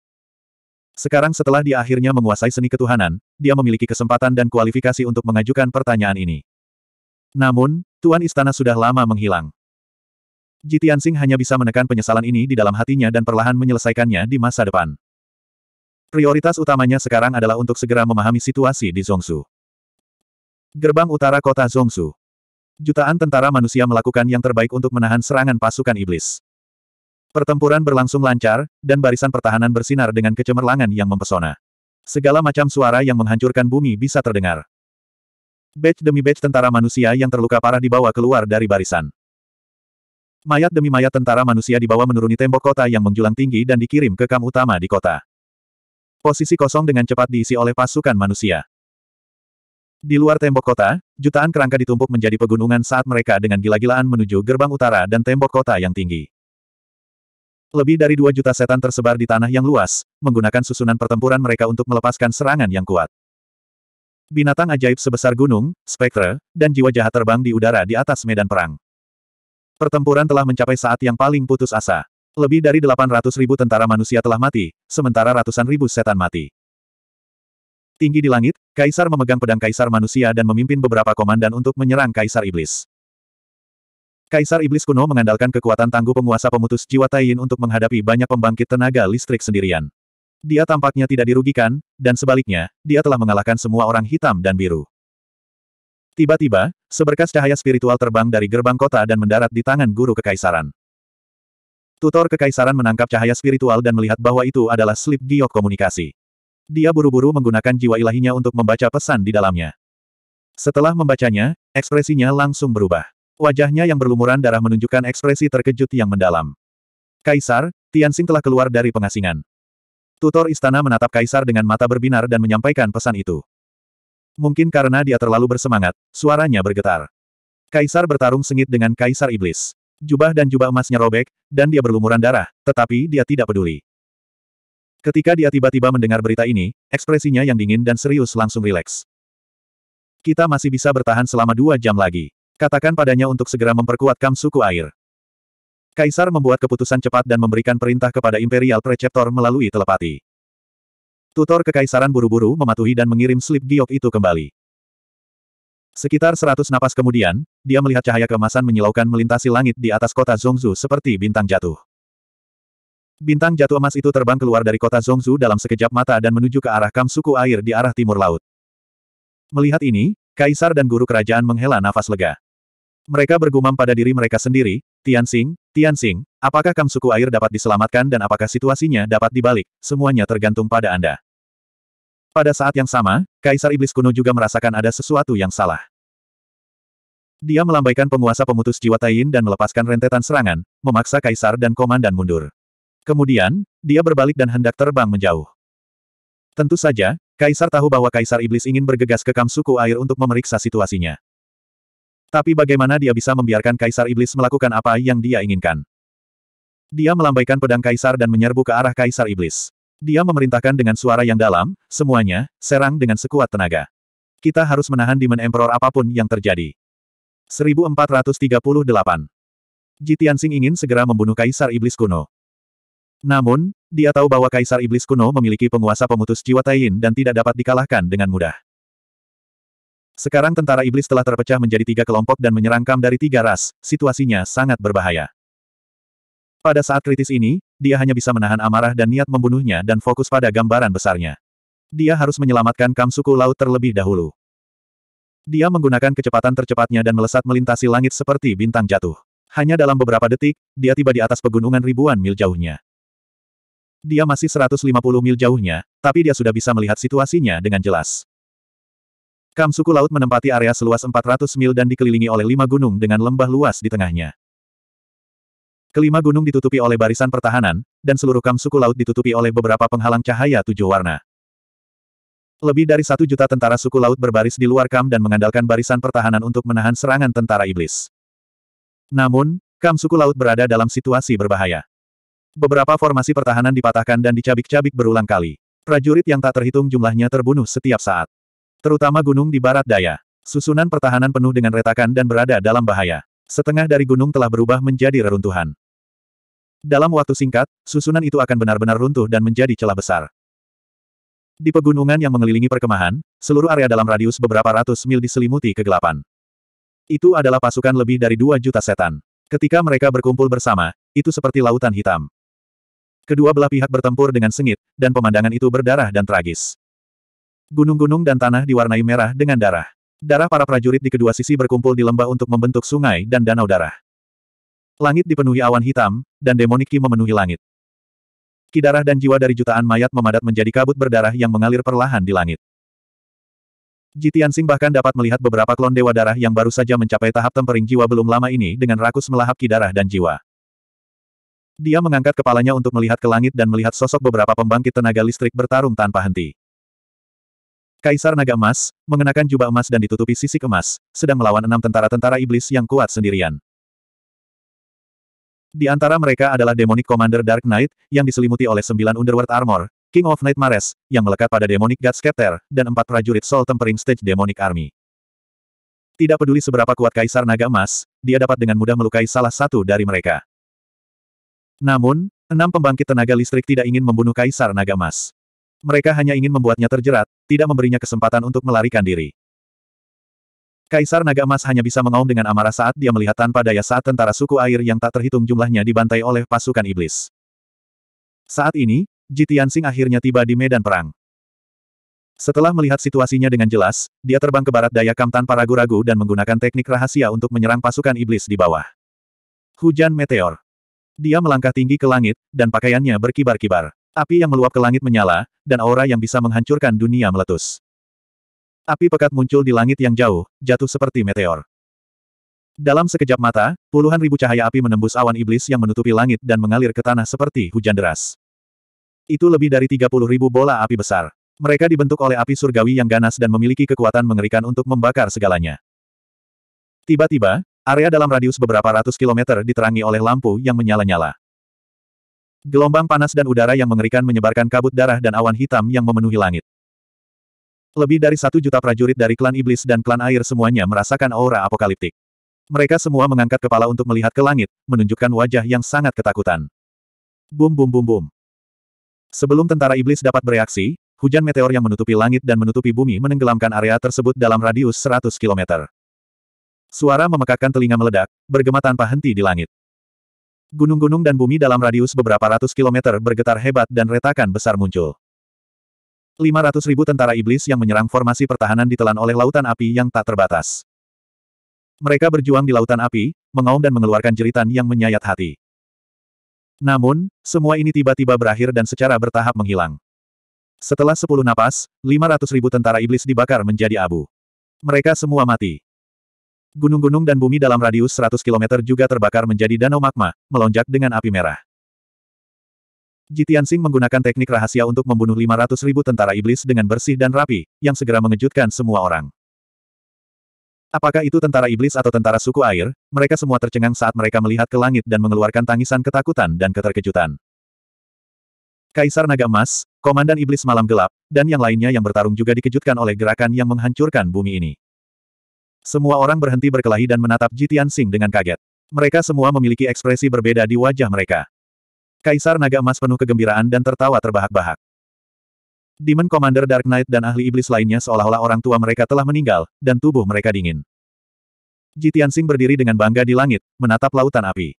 Speaker 1: Sekarang setelah dia akhirnya menguasai seni ketuhanan, dia memiliki kesempatan dan kualifikasi untuk mengajukan pertanyaan ini. Namun, Tuan Istana sudah lama menghilang. Ji Tianxing hanya bisa menekan penyesalan ini di dalam hatinya dan perlahan menyelesaikannya di masa depan. Prioritas utamanya sekarang adalah untuk segera memahami situasi di Zongsu. Gerbang utara kota Zongsu. Jutaan tentara manusia melakukan yang terbaik untuk menahan serangan pasukan iblis. Pertempuran berlangsung lancar, dan barisan pertahanan bersinar dengan kecemerlangan yang mempesona. Segala macam suara yang menghancurkan bumi bisa terdengar. Batch demi batch tentara manusia yang terluka parah dibawa keluar dari barisan. Mayat demi mayat tentara manusia dibawa menuruni tembok kota yang menjulang tinggi dan dikirim ke kam utama di kota. Posisi kosong dengan cepat diisi oleh pasukan manusia. Di luar tembok kota, jutaan kerangka ditumpuk menjadi pegunungan saat mereka dengan gila-gilaan menuju gerbang utara dan tembok kota yang tinggi. Lebih dari dua juta setan tersebar di tanah yang luas, menggunakan susunan pertempuran mereka untuk melepaskan serangan yang kuat. Binatang ajaib sebesar gunung, spektre, dan jiwa jahat terbang di udara di atas medan perang. Pertempuran telah mencapai saat yang paling putus asa. Lebih dari 800 ribu tentara manusia telah mati, sementara ratusan ribu setan mati. Tinggi di langit, Kaisar memegang pedang Kaisar manusia dan memimpin beberapa komandan untuk menyerang Kaisar Iblis. Kaisar Iblis kuno mengandalkan kekuatan tangguh penguasa pemutus jiwa Taiyin untuk menghadapi banyak pembangkit tenaga listrik sendirian. Dia tampaknya tidak dirugikan, dan sebaliknya, dia telah mengalahkan semua orang hitam dan biru. Tiba-tiba, seberkas cahaya spiritual terbang dari gerbang kota dan mendarat di tangan guru kekaisaran. Tutor kekaisaran menangkap cahaya spiritual dan melihat bahwa itu adalah slip giok komunikasi. Dia buru-buru menggunakan jiwa ilahinya untuk membaca pesan di dalamnya. Setelah membacanya, ekspresinya langsung berubah. Wajahnya yang berlumuran darah menunjukkan ekspresi terkejut yang mendalam. Kaisar, Tianxing telah keluar dari pengasingan. Tutor istana menatap kaisar dengan mata berbinar dan menyampaikan pesan itu. Mungkin karena dia terlalu bersemangat, suaranya bergetar. Kaisar bertarung sengit dengan Kaisar Iblis. Jubah dan jubah emasnya robek, dan dia berlumuran darah, tetapi dia tidak peduli. Ketika dia tiba-tiba mendengar berita ini, ekspresinya yang dingin dan serius langsung rileks. Kita masih bisa bertahan selama dua jam lagi. Katakan padanya untuk segera memperkuat kam suku air. Kaisar membuat keputusan cepat dan memberikan perintah kepada Imperial Preceptor melalui telepati. Tutor Kekaisaran buru-buru mematuhi dan mengirim slip giok itu kembali. Sekitar seratus napas kemudian, dia melihat cahaya kemasan menyilaukan melintasi langit di atas kota Zongzu seperti bintang jatuh. Bintang jatuh emas itu terbang keluar dari kota Zongzu dalam sekejap mata dan menuju ke arah kam suku air di arah timur laut. Melihat ini, Kaisar dan guru kerajaan menghela nafas lega. Mereka bergumam pada diri mereka sendiri, Tianxing, Xing, apakah kam suku air dapat diselamatkan dan apakah situasinya dapat dibalik, semuanya tergantung pada Anda. Pada saat yang sama, Kaisar Iblis kuno juga merasakan ada sesuatu yang salah. Dia melambaikan penguasa pemutus jiwa Tain dan melepaskan rentetan serangan, memaksa Kaisar dan Komandan mundur. Kemudian, dia berbalik dan hendak terbang menjauh. Tentu saja, Kaisar tahu bahwa Kaisar Iblis ingin bergegas ke Kam Suku Air untuk memeriksa situasinya. Tapi bagaimana dia bisa membiarkan Kaisar Iblis melakukan apa yang dia inginkan? Dia melambaikan pedang Kaisar dan menyerbu ke arah Kaisar Iblis. Dia memerintahkan dengan suara yang dalam, semuanya, serang dengan sekuat tenaga. Kita harus menahan Demon Emperor apapun yang terjadi. 1438 Sing ingin segera membunuh Kaisar Iblis kuno. Namun, dia tahu bahwa Kaisar Iblis kuno memiliki penguasa pemutus jiwa Taiyin dan tidak dapat dikalahkan dengan mudah. Sekarang tentara iblis telah terpecah menjadi tiga kelompok dan menyerang Kam dari tiga ras, situasinya sangat berbahaya. Pada saat kritis ini, dia hanya bisa menahan amarah dan niat membunuhnya dan fokus pada gambaran besarnya. Dia harus menyelamatkan Kam suku laut terlebih dahulu. Dia menggunakan kecepatan tercepatnya dan melesat melintasi langit seperti bintang jatuh. Hanya dalam beberapa detik, dia tiba di atas pegunungan ribuan mil jauhnya. Dia masih 150 mil jauhnya, tapi dia sudah bisa melihat situasinya dengan jelas. Kam suku laut menempati area seluas 400 mil dan dikelilingi oleh lima gunung dengan lembah luas di tengahnya. Kelima gunung ditutupi oleh barisan pertahanan, dan seluruh kam suku laut ditutupi oleh beberapa penghalang cahaya tujuh warna. Lebih dari satu juta tentara suku laut berbaris di luar kam dan mengandalkan barisan pertahanan untuk menahan serangan tentara iblis. Namun, kam suku laut berada dalam situasi berbahaya. Beberapa formasi pertahanan dipatahkan dan dicabik-cabik berulang kali. Prajurit yang tak terhitung jumlahnya terbunuh setiap saat. Terutama gunung di barat daya. Susunan pertahanan penuh dengan retakan dan berada dalam bahaya. Setengah dari gunung telah berubah menjadi reruntuhan. Dalam waktu singkat, susunan itu akan benar-benar runtuh dan menjadi celah besar. Di pegunungan yang mengelilingi perkemahan, seluruh area dalam radius beberapa ratus mil diselimuti kegelapan. Itu adalah pasukan lebih dari dua juta setan. Ketika mereka berkumpul bersama, itu seperti lautan hitam. Kedua belah pihak bertempur dengan sengit, dan pemandangan itu berdarah dan tragis. Gunung-gunung dan tanah diwarnai merah dengan darah. Darah para prajurit di kedua sisi berkumpul di lembah untuk membentuk sungai dan danau darah. Langit dipenuhi awan hitam, dan demoniki memenuhi langit. Kidarah dan jiwa dari jutaan mayat memadat menjadi kabut berdarah yang mengalir perlahan di langit. Jitian Sing bahkan dapat melihat beberapa klon dewa darah yang baru saja mencapai tahap tempering jiwa belum lama ini dengan rakus melahap kidarah dan jiwa. Dia mengangkat kepalanya untuk melihat ke langit dan melihat sosok beberapa pembangkit tenaga listrik bertarung tanpa henti. Kaisar Naga Emas, mengenakan jubah emas dan ditutupi sisik emas, sedang melawan enam tentara-tentara iblis yang kuat sendirian. Di antara mereka adalah Demonic Commander Dark Knight, yang diselimuti oleh sembilan Underworld Armor, King of Night yang melekat pada Demonic God Scepter, dan empat prajurit Soul Tempering Stage Demonic Army. Tidak peduli seberapa kuat Kaisar Naga Emas, dia dapat dengan mudah melukai salah satu dari mereka. Namun, enam pembangkit tenaga listrik tidak ingin membunuh Kaisar Naga Emas. Mereka hanya ingin membuatnya terjerat, tidak memberinya kesempatan untuk melarikan diri. Kaisar Naga Emas hanya bisa mengaum dengan amarah saat dia melihat tanpa daya saat tentara suku air yang tak terhitung jumlahnya dibantai oleh pasukan iblis. Saat ini, Jitian Sing akhirnya tiba di medan perang. Setelah melihat situasinya dengan jelas, dia terbang ke barat daya Kam tanpa ragu-ragu dan menggunakan teknik rahasia untuk menyerang pasukan iblis di bawah. Hujan meteor. Dia melangkah tinggi ke langit, dan pakaiannya berkibar-kibar. Api yang meluap ke langit menyala, dan aura yang bisa menghancurkan dunia meletus. Api pekat muncul di langit yang jauh, jatuh seperti meteor. Dalam sekejap mata, puluhan ribu cahaya api menembus awan iblis yang menutupi langit dan mengalir ke tanah seperti hujan deras. Itu lebih dari 30 ribu bola api besar. Mereka dibentuk oleh api surgawi yang ganas dan memiliki kekuatan mengerikan untuk membakar segalanya. Tiba-tiba, area dalam radius beberapa ratus kilometer diterangi oleh lampu yang menyala-nyala. Gelombang panas dan udara yang mengerikan menyebarkan kabut darah dan awan hitam yang memenuhi langit. Lebih dari satu juta prajurit dari klan iblis dan klan air semuanya merasakan aura apokaliptik. Mereka semua mengangkat kepala untuk melihat ke langit, menunjukkan wajah yang sangat ketakutan. Bum bum bum bum. Sebelum tentara iblis dapat bereaksi, hujan meteor yang menutupi langit dan menutupi bumi menenggelamkan area tersebut dalam radius 100 km. Suara memekakkan telinga meledak, bergema tanpa henti di langit. Gunung-gunung dan bumi dalam radius beberapa ratus kilometer bergetar hebat dan retakan besar muncul. 500 ribu tentara iblis yang menyerang formasi pertahanan ditelan oleh lautan api yang tak terbatas. Mereka berjuang di lautan api, mengaum dan mengeluarkan jeritan yang menyayat hati. Namun, semua ini tiba-tiba berakhir dan secara bertahap menghilang. Setelah 10 napas, 500 ribu tentara iblis dibakar menjadi abu. Mereka semua mati. Gunung-gunung dan bumi dalam radius 100 km juga terbakar menjadi danau magma, melonjak dengan api merah. Jitian Sing menggunakan teknik rahasia untuk membunuh 500 ribu tentara iblis dengan bersih dan rapi, yang segera mengejutkan semua orang. Apakah itu tentara iblis atau tentara suku air, mereka semua tercengang saat mereka melihat ke langit dan mengeluarkan tangisan ketakutan dan keterkejutan. Kaisar Naga Emas, Komandan Iblis Malam Gelap, dan yang lainnya yang bertarung juga dikejutkan oleh gerakan yang menghancurkan bumi ini. Semua orang berhenti berkelahi dan menatap Jitian Sing dengan kaget. Mereka semua memiliki ekspresi berbeda di wajah mereka. Kaisar Naga Emas penuh kegembiraan dan tertawa terbahak-bahak. Demon Commander Dark Knight dan ahli iblis lainnya seolah-olah orang tua mereka telah meninggal, dan tubuh mereka dingin. Jitian Sing berdiri dengan bangga di langit, menatap lautan api.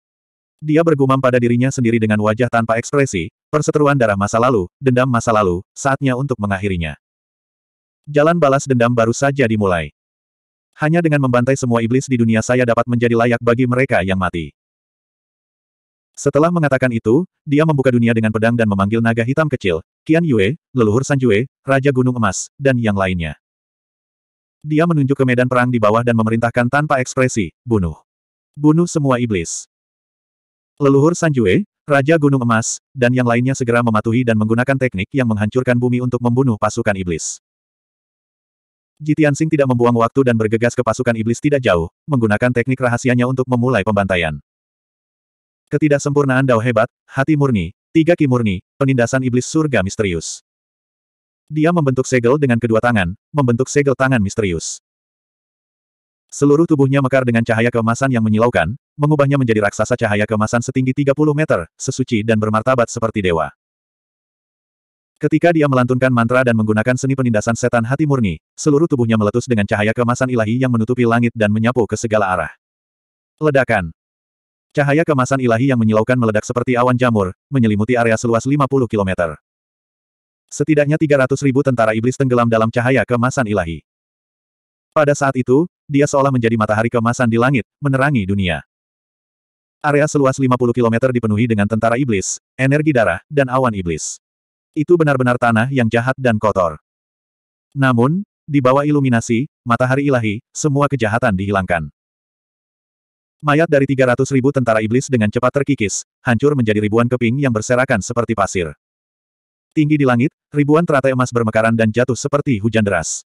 Speaker 1: Dia bergumam pada dirinya sendiri dengan wajah tanpa ekspresi, perseteruan darah masa lalu, dendam masa lalu, saatnya untuk mengakhirinya. Jalan balas dendam baru saja dimulai. Hanya dengan membantai semua iblis di dunia saya dapat menjadi layak bagi mereka yang mati. Setelah mengatakan itu, dia membuka dunia dengan pedang dan memanggil naga hitam kecil, Qian Yue, leluhur San Yue, Raja Gunung Emas, dan yang lainnya. Dia menunjuk ke medan perang di bawah dan memerintahkan tanpa ekspresi, bunuh. Bunuh semua iblis. Leluhur San Yue, Raja Gunung Emas, dan yang lainnya segera mematuhi dan menggunakan teknik yang menghancurkan bumi untuk membunuh pasukan iblis. Jitian Sing tidak membuang waktu dan bergegas ke pasukan iblis tidak jauh, menggunakan teknik rahasianya untuk memulai pembantaian. Ketidaksempurnaan Dao hebat, hati murni, tiga ki murni, penindasan iblis surga misterius. Dia membentuk segel dengan kedua tangan, membentuk segel tangan misterius. Seluruh tubuhnya mekar dengan cahaya kemasan yang menyilaukan, mengubahnya menjadi raksasa cahaya kemasan setinggi 30 meter, sesuci dan bermartabat seperti dewa. Ketika dia melantunkan mantra dan menggunakan seni penindasan setan hati murni, seluruh tubuhnya meletus dengan cahaya kemasan ilahi yang menutupi langit dan menyapu ke segala arah. Ledakan. Cahaya kemasan ilahi yang menyilaukan meledak seperti awan jamur, menyelimuti area seluas 50 km. Setidaknya 300 ribu tentara iblis tenggelam dalam cahaya kemasan ilahi. Pada saat itu, dia seolah menjadi matahari kemasan di langit, menerangi dunia. Area seluas 50 km dipenuhi dengan tentara iblis, energi darah, dan awan iblis. Itu benar-benar tanah yang jahat dan kotor. Namun, di bawah iluminasi, matahari ilahi, semua kejahatan dihilangkan. Mayat dari 300 ribu tentara iblis dengan cepat terkikis, hancur menjadi ribuan keping yang berserakan seperti pasir. Tinggi di langit, ribuan teratai emas bermekaran dan jatuh seperti hujan deras.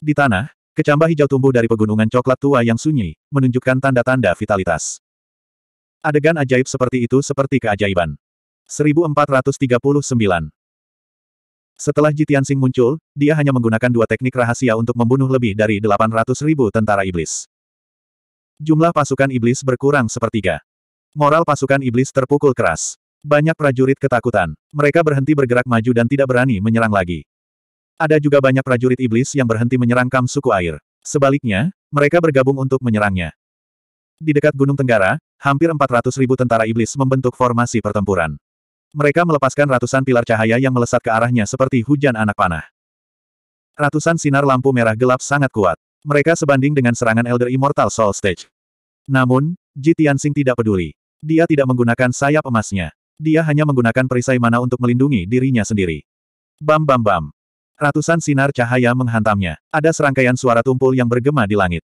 Speaker 1: Di tanah, kecambah hijau tumbuh dari pegunungan coklat tua yang sunyi, menunjukkan tanda-tanda vitalitas. Adegan ajaib seperti itu seperti keajaiban. 1439. Setelah Sing muncul, dia hanya menggunakan dua teknik rahasia untuk membunuh lebih dari 800 ribu tentara iblis. Jumlah pasukan iblis berkurang sepertiga. Moral pasukan iblis terpukul keras. Banyak prajurit ketakutan. Mereka berhenti bergerak maju dan tidak berani menyerang lagi. Ada juga banyak prajurit iblis yang berhenti menyerang kam suku air. Sebaliknya, mereka bergabung untuk menyerangnya. Di dekat Gunung Tenggara, hampir 400 ribu tentara iblis membentuk formasi pertempuran. Mereka melepaskan ratusan pilar cahaya yang melesat ke arahnya seperti hujan anak panah. Ratusan sinar lampu merah gelap sangat kuat. Mereka sebanding dengan serangan Elder Immortal Soul Stage. Namun, Ji Tianxing tidak peduli. Dia tidak menggunakan sayap emasnya. Dia hanya menggunakan perisai mana untuk melindungi dirinya sendiri. Bam bam bam. Ratusan sinar cahaya menghantamnya. Ada serangkaian suara tumpul yang bergema di langit.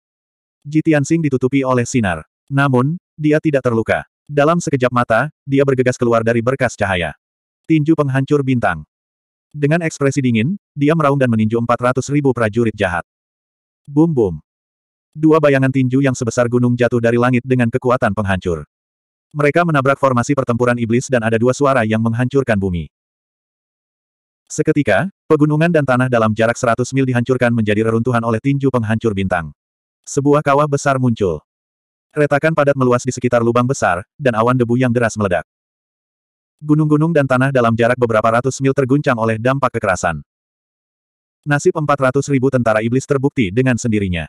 Speaker 1: Ji Tianxing ditutupi oleh sinar. Namun, dia tidak terluka. Dalam sekejap mata, dia bergegas keluar dari berkas cahaya. Tinju penghancur bintang. Dengan ekspresi dingin, dia meraung dan meninju 400 ribu prajurit jahat. Bum bum. Dua bayangan tinju yang sebesar gunung jatuh dari langit dengan kekuatan penghancur. Mereka menabrak formasi pertempuran iblis dan ada dua suara yang menghancurkan bumi. Seketika, pegunungan dan tanah dalam jarak 100 mil dihancurkan menjadi reruntuhan oleh tinju penghancur bintang. Sebuah kawah besar muncul. Retakan padat meluas di sekitar lubang besar, dan awan debu yang deras meledak. Gunung-gunung dan tanah dalam jarak beberapa ratus mil terguncang oleh dampak kekerasan. Nasib 400 ribu tentara iblis terbukti dengan sendirinya.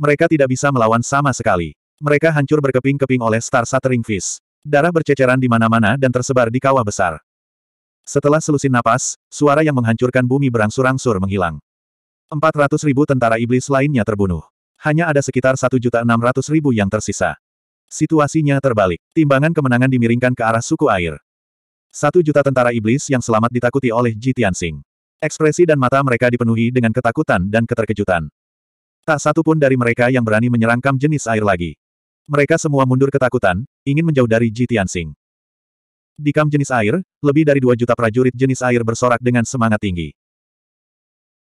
Speaker 1: Mereka tidak bisa melawan sama sekali. Mereka hancur berkeping-keping oleh Star Shattering Fist. Darah berceceran di mana-mana dan tersebar di kawah besar. Setelah selusin napas, suara yang menghancurkan bumi berangsur-angsur menghilang. 400 ribu tentara iblis lainnya terbunuh. Hanya ada sekitar 1.600.000 yang tersisa. Situasinya terbalik. Timbangan kemenangan dimiringkan ke arah suku air. Satu juta tentara iblis yang selamat ditakuti oleh Ji Tianxing. Ekspresi dan mata mereka dipenuhi dengan ketakutan dan keterkejutan. Tak satu pun dari mereka yang berani menyerang kam jenis air lagi. Mereka semua mundur ketakutan, ingin menjauh dari Ji Tianxing. Di kam jenis air, lebih dari dua juta prajurit jenis air bersorak dengan semangat tinggi.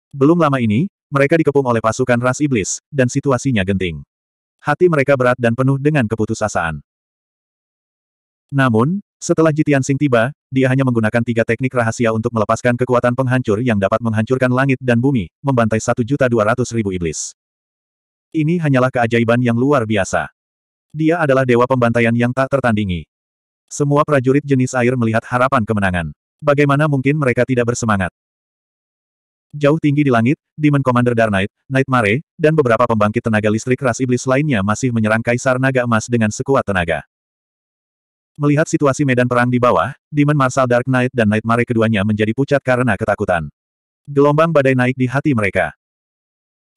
Speaker 1: Belum lama ini, mereka dikepung oleh pasukan ras iblis, dan situasinya genting. Hati mereka berat dan penuh dengan keputusasaan. Namun, setelah Jitian Sing tiba, dia hanya menggunakan tiga teknik rahasia untuk melepaskan kekuatan penghancur yang dapat menghancurkan langit dan bumi, membantai 1.200.000 iblis. Ini hanyalah keajaiban yang luar biasa. Dia adalah dewa pembantaian yang tak tertandingi. Semua prajurit jenis air melihat harapan kemenangan. Bagaimana mungkin mereka tidak bersemangat? Jauh tinggi di langit, Demon Commander Dark Knight, Nightmare, dan beberapa pembangkit tenaga listrik ras iblis lainnya masih menyerang Kaisar Naga Emas dengan sekuat tenaga. Melihat situasi medan perang di bawah, Demon Marshal Dark Knight dan Nightmare keduanya menjadi pucat karena ketakutan. Gelombang badai naik di hati mereka.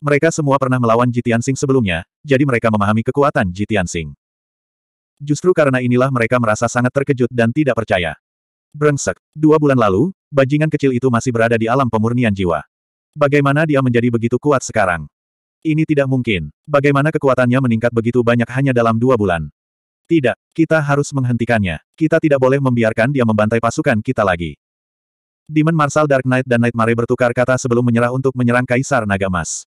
Speaker 1: Mereka semua pernah melawan Jitian Sing sebelumnya, jadi mereka memahami kekuatan Jitian Sing. Justru karena inilah mereka merasa sangat terkejut dan tidak percaya. Brengsek. Dua bulan lalu, bajingan kecil itu masih berada di alam pemurnian jiwa. Bagaimana dia menjadi begitu kuat sekarang? Ini tidak mungkin. Bagaimana kekuatannya meningkat begitu banyak hanya dalam dua bulan? Tidak, kita harus menghentikannya. Kita tidak boleh membiarkan dia membantai pasukan kita lagi. Demon Marshal Dark Knight dan Night bertukar kata sebelum menyerah untuk menyerang Kaisar Naga Emas.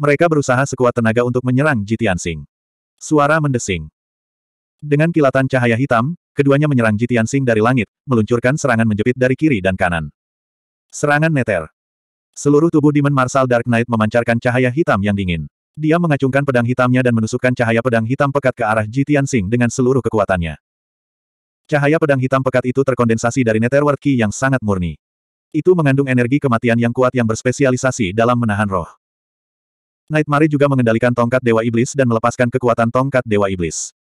Speaker 1: Mereka berusaha sekuat tenaga untuk menyerang Jitian Sing. Suara mendesing. Dengan kilatan cahaya hitam, keduanya menyerang Jitian Sing dari langit, meluncurkan serangan menjepit dari kiri dan kanan. Serangan neter. Seluruh tubuh Demon Marshal Dark Knight memancarkan cahaya hitam yang dingin. Dia mengacungkan pedang hitamnya dan menusukkan cahaya pedang hitam pekat ke arah Jitian Sing dengan seluruh kekuatannya. Cahaya pedang hitam pekat itu terkondensasi dari Netherworld Ki yang sangat murni. Itu mengandung energi kematian yang kuat yang berspesialisasi dalam menahan roh. Nightmare juga mengendalikan tongkat Dewa Iblis dan melepaskan kekuatan tongkat Dewa Iblis.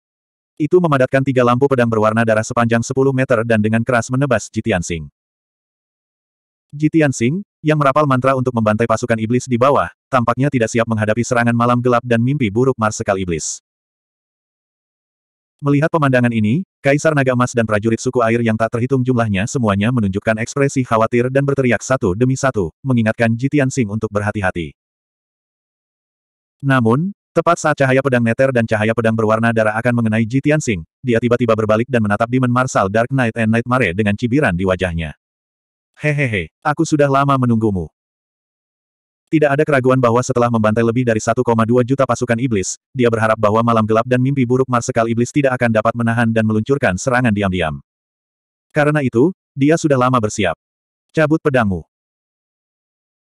Speaker 1: Itu memadatkan tiga lampu pedang berwarna darah sepanjang 10 meter dan dengan keras menebas Jitian Sing. Jitian Sing, yang merapal mantra untuk membantai pasukan iblis di bawah, tampaknya tidak siap menghadapi serangan malam gelap dan mimpi buruk Marsekal Iblis. Melihat pemandangan ini, Kaisar Naga Emas dan prajurit suku air yang tak terhitung jumlahnya semuanya menunjukkan ekspresi khawatir dan berteriak satu demi satu, mengingatkan Jitian Sing untuk berhati-hati. Namun, Tepat saat cahaya pedang neter dan cahaya pedang berwarna darah akan mengenai Ji Tianxing, dia tiba-tiba berbalik dan menatap Demon Marshal Dark Knight and Nightmare dengan cibiran di wajahnya. Hehehe, aku sudah lama menunggumu. Tidak ada keraguan bahwa setelah membantai lebih dari 1,2 juta pasukan iblis, dia berharap bahwa malam gelap dan mimpi buruk marsekal iblis tidak akan dapat menahan dan meluncurkan serangan diam-diam. Karena itu, dia sudah lama bersiap. Cabut pedangmu.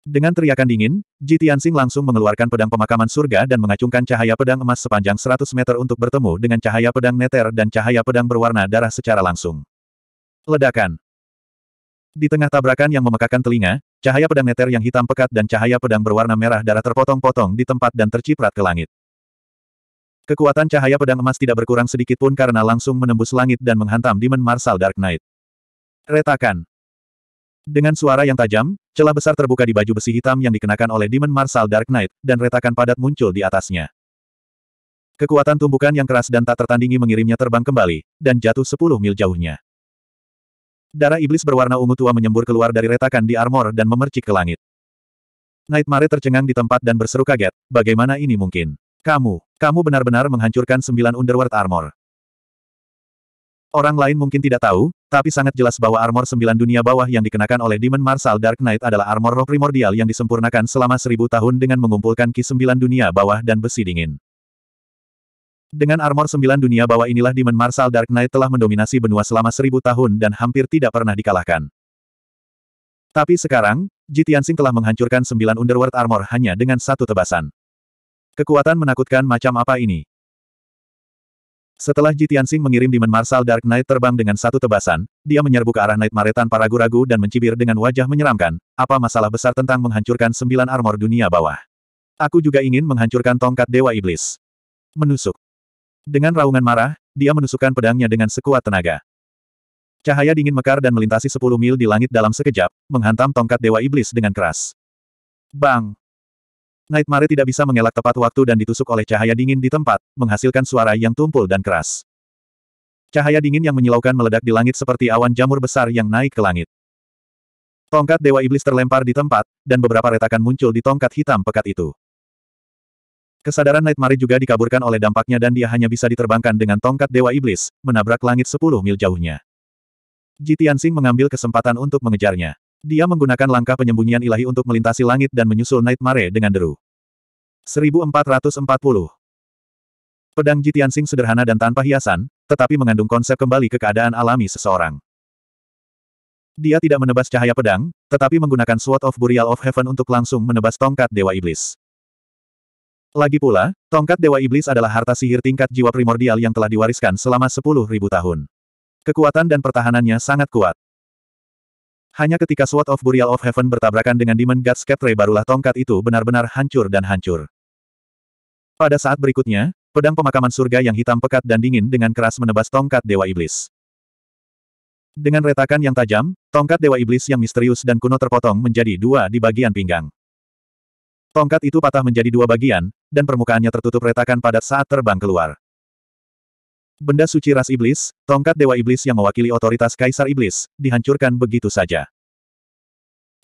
Speaker 1: Dengan teriakan dingin, Ji Tianxing langsung mengeluarkan pedang pemakaman surga dan mengacungkan cahaya pedang emas sepanjang 100 meter untuk bertemu dengan cahaya pedang neter dan cahaya pedang berwarna darah secara langsung. Ledakan. Di tengah tabrakan yang memekakan telinga, cahaya pedang neter yang hitam pekat dan cahaya pedang berwarna merah darah terpotong-potong di tempat dan terciprat ke langit. Kekuatan cahaya pedang emas tidak berkurang sedikit pun karena langsung menembus langit dan menghantam Demon Marshal Dark Knight. Retakan. Dengan suara yang tajam, celah besar terbuka di baju besi hitam yang dikenakan oleh Demon Marshal Dark Knight, dan retakan padat muncul di atasnya. Kekuatan tumbukan yang keras dan tak tertandingi mengirimnya terbang kembali, dan jatuh 10 mil jauhnya. Darah iblis berwarna ungu tua menyembur keluar dari retakan di armor dan memercik ke langit. Knight tercengang di tempat dan berseru kaget, bagaimana ini mungkin? Kamu, kamu benar-benar menghancurkan sembilan Underworld Armor. Orang lain mungkin tidak tahu, tapi sangat jelas bahwa armor sembilan dunia bawah yang dikenakan oleh Demon Marshal Dark Knight adalah armor roh primordial yang disempurnakan selama seribu tahun dengan mengumpulkan ki sembilan dunia bawah dan besi dingin. Dengan armor sembilan dunia bawah inilah Demon Marshal Dark Knight telah mendominasi benua selama seribu tahun dan hampir tidak pernah dikalahkan. Tapi sekarang, Jitiansing telah menghancurkan sembilan Underworld Armor hanya dengan satu tebasan. Kekuatan menakutkan macam apa ini? Setelah Ji Tianxing mengirim Demon Marshal Dark Knight terbang dengan satu tebasan, dia menyerbu ke arah Knight Mare tanpa ragu-ragu dan mencibir dengan wajah menyeramkan, apa masalah besar tentang menghancurkan sembilan armor dunia bawah. Aku juga ingin menghancurkan tongkat Dewa Iblis. Menusuk. Dengan raungan marah, dia menusukkan pedangnya dengan sekuat tenaga. Cahaya dingin mekar dan melintasi sepuluh mil di langit dalam sekejap, menghantam tongkat Dewa Iblis dengan keras. Bang! Nightmare tidak bisa mengelak tepat waktu dan ditusuk oleh cahaya dingin di tempat, menghasilkan suara yang tumpul dan keras. Cahaya dingin yang menyilaukan meledak di langit seperti awan jamur besar yang naik ke langit. Tongkat Dewa Iblis terlempar di tempat, dan beberapa retakan muncul di tongkat hitam pekat itu. Kesadaran Nightmare juga dikaburkan oleh dampaknya dan dia hanya bisa diterbangkan dengan tongkat Dewa Iblis, menabrak langit 10 mil jauhnya. Jitian Jitiansing mengambil kesempatan untuk mengejarnya. Dia menggunakan langkah penyembunyian ilahi untuk melintasi langit dan menyusul Nightmare dengan deru. 1440 Pedang Jitiansing sederhana dan tanpa hiasan, tetapi mengandung konsep kembali ke keadaan alami seseorang. Dia tidak menebas cahaya pedang, tetapi menggunakan Sword of Burial of Heaven untuk langsung menebas tongkat Dewa Iblis. Lagi pula, tongkat Dewa Iblis adalah harta sihir tingkat jiwa primordial yang telah diwariskan selama 10.000 tahun. Kekuatan dan pertahanannya sangat kuat. Hanya ketika Sword of Burial of Heaven bertabrakan dengan Demon God Sceptre barulah tongkat itu benar-benar hancur dan hancur. Pada saat berikutnya, pedang pemakaman surga yang hitam pekat dan dingin dengan keras menebas tongkat Dewa Iblis. Dengan retakan yang tajam, tongkat Dewa Iblis yang misterius dan kuno terpotong menjadi dua di bagian pinggang. Tongkat itu patah menjadi dua bagian, dan permukaannya tertutup retakan padat saat terbang keluar. Benda suci ras iblis, tongkat dewa iblis yang mewakili otoritas kaisar iblis, dihancurkan begitu saja.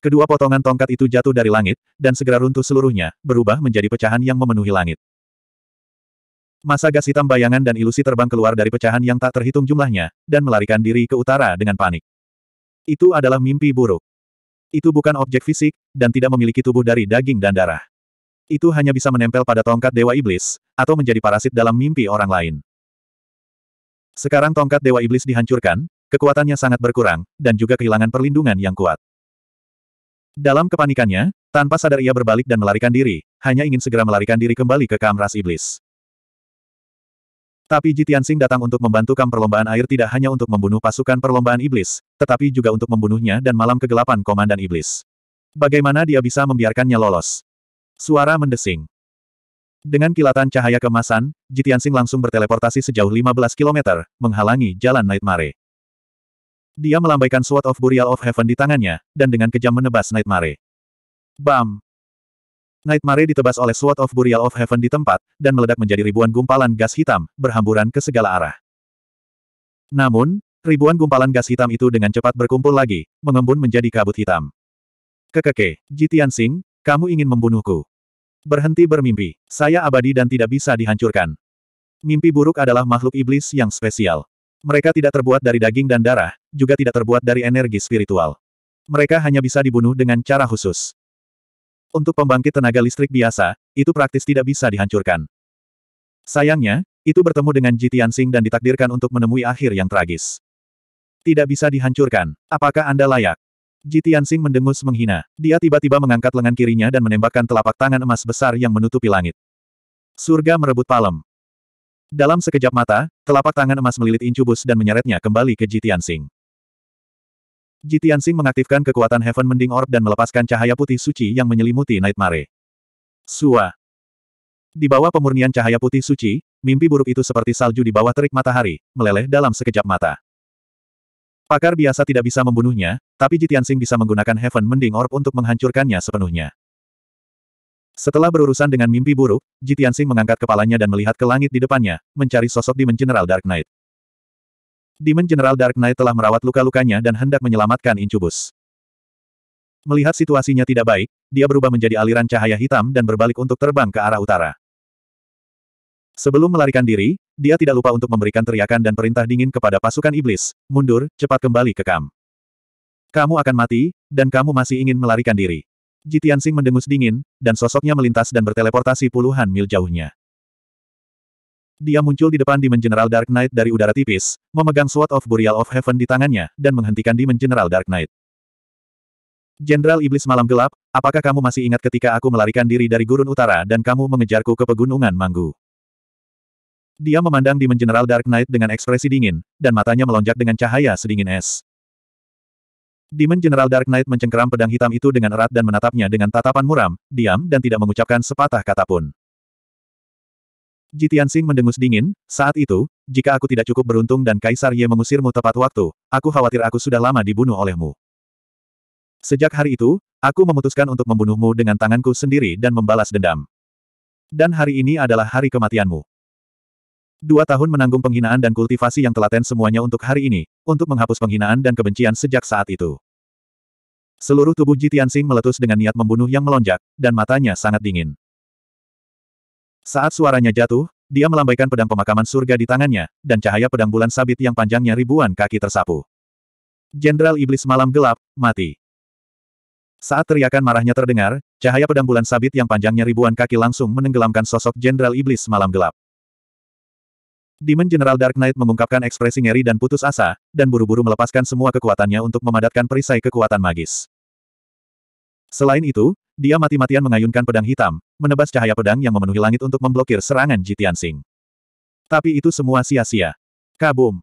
Speaker 1: Kedua potongan tongkat itu jatuh dari langit, dan segera runtuh seluruhnya, berubah menjadi pecahan yang memenuhi langit. Masa gas hitam bayangan dan ilusi terbang keluar dari pecahan yang tak terhitung jumlahnya, dan melarikan diri ke utara dengan panik. Itu adalah mimpi buruk. Itu bukan objek fisik, dan tidak memiliki tubuh dari daging dan darah. Itu hanya bisa menempel pada tongkat Dewa Iblis, atau menjadi parasit dalam mimpi orang lain. Sekarang tongkat Dewa Iblis dihancurkan, kekuatannya sangat berkurang, dan juga kehilangan perlindungan yang kuat. Dalam kepanikannya, tanpa sadar ia berbalik dan melarikan diri, hanya ingin segera melarikan diri kembali ke kamras iblis. Tapi Jitiansing datang untuk membantu kam perlombaan air tidak hanya untuk membunuh pasukan perlombaan iblis, tetapi juga untuk membunuhnya dan malam kegelapan komandan iblis. Bagaimana dia bisa membiarkannya lolos? Suara mendesing. Dengan kilatan cahaya kemasan, Jitian Jitiansing langsung berteleportasi sejauh 15 km, menghalangi jalan Nightmare. Dia melambaikan Sword of Burial of Heaven di tangannya, dan dengan kejam menebas Nightmare. Bam! Nightmare ditebas oleh Sword of Burial of Heaven di tempat, dan meledak menjadi ribuan gumpalan gas hitam, berhamburan ke segala arah. Namun, ribuan gumpalan gas hitam itu dengan cepat berkumpul lagi, mengembun menjadi kabut hitam. Kekeke, Jitiansing, kamu ingin membunuhku. Berhenti bermimpi. Saya abadi dan tidak bisa dihancurkan. Mimpi buruk adalah makhluk iblis yang spesial. Mereka tidak terbuat dari daging dan darah, juga tidak terbuat dari energi spiritual. Mereka hanya bisa dibunuh dengan cara khusus. Untuk pembangkit tenaga listrik biasa, itu praktis tidak bisa dihancurkan. Sayangnya, itu bertemu dengan Ji Tianxing dan ditakdirkan untuk menemui akhir yang tragis. Tidak bisa dihancurkan. Apakah Anda layak? Ji Tianxing mendengus menghina. Dia tiba-tiba mengangkat lengan kirinya dan menembakkan telapak tangan emas besar yang menutupi langit. Surga merebut palem. Dalam sekejap mata, telapak tangan emas melilit incubus dan menyeretnya kembali ke Ji Tianxing. Ji Tianxing mengaktifkan kekuatan Heaven Mending Orb dan melepaskan cahaya putih suci yang menyelimuti Nightmare. Sua. Di bawah pemurnian cahaya putih suci, mimpi buruk itu seperti salju di bawah terik matahari, meleleh dalam sekejap mata. Pakar biasa tidak bisa membunuhnya, tapi Jitian Sing bisa menggunakan Heaven Mending Orb untuk menghancurkannya sepenuhnya. Setelah berurusan dengan mimpi buruk, Jitian Sing mengangkat kepalanya dan melihat ke langit di depannya, mencari sosok Demon General Dark Knight. Demon General Dark Knight telah merawat luka-lukanya dan hendak menyelamatkan Incubus. Melihat situasinya tidak baik, dia berubah menjadi aliran cahaya hitam dan berbalik untuk terbang ke arah utara. Sebelum melarikan diri, dia tidak lupa untuk memberikan teriakan dan perintah dingin kepada pasukan iblis, mundur, cepat kembali ke kam. Kamu akan mati, dan kamu masih ingin melarikan diri. Jitian Jitiansing mendengus dingin, dan sosoknya melintas dan berteleportasi puluhan mil jauhnya. Dia muncul di depan Demon General Dark Knight dari udara tipis, memegang Sword of Burial of Heaven di tangannya, dan menghentikan Demon General Dark Knight. Jenderal Iblis Malam Gelap, apakah kamu masih ingat ketika aku melarikan diri dari Gurun Utara dan kamu mengejarku ke Pegunungan Manggu? Dia memandang Demon General Dark Knight dengan ekspresi dingin, dan matanya melonjak dengan cahaya sedingin es. Demon General Dark Knight mencengkeram pedang hitam itu dengan erat dan menatapnya dengan tatapan muram, diam dan tidak mengucapkan sepatah kata pun. Jitian Sing mendengus dingin, saat itu, jika aku tidak cukup beruntung dan Kaisar Ye mengusirmu tepat waktu, aku khawatir aku sudah lama dibunuh olehmu. Sejak hari itu, aku memutuskan untuk membunuhmu dengan tanganku sendiri dan membalas dendam. Dan hari ini adalah hari kematianmu. Dua tahun menanggung penghinaan dan kultivasi yang telaten semuanya untuk hari ini, untuk menghapus penghinaan dan kebencian sejak saat itu. Seluruh tubuh Ji Tianxing meletus dengan niat membunuh yang melonjak, dan matanya sangat dingin. Saat suaranya jatuh, dia melambaikan pedang pemakaman surga di tangannya, dan cahaya pedang bulan sabit yang panjangnya ribuan kaki tersapu. Jenderal Iblis Malam Gelap, mati. Saat teriakan marahnya terdengar, cahaya pedang bulan sabit yang panjangnya ribuan kaki langsung menenggelamkan sosok Jenderal Iblis Malam Gelap. Demon General Dark Knight mengungkapkan ekspresi ngeri dan putus asa, dan buru-buru melepaskan semua kekuatannya untuk memadatkan perisai kekuatan magis. Selain itu, dia mati-matian mengayunkan pedang hitam, menebas cahaya pedang yang memenuhi langit untuk memblokir serangan Jitian Sing. Tapi itu semua sia-sia. Kabum!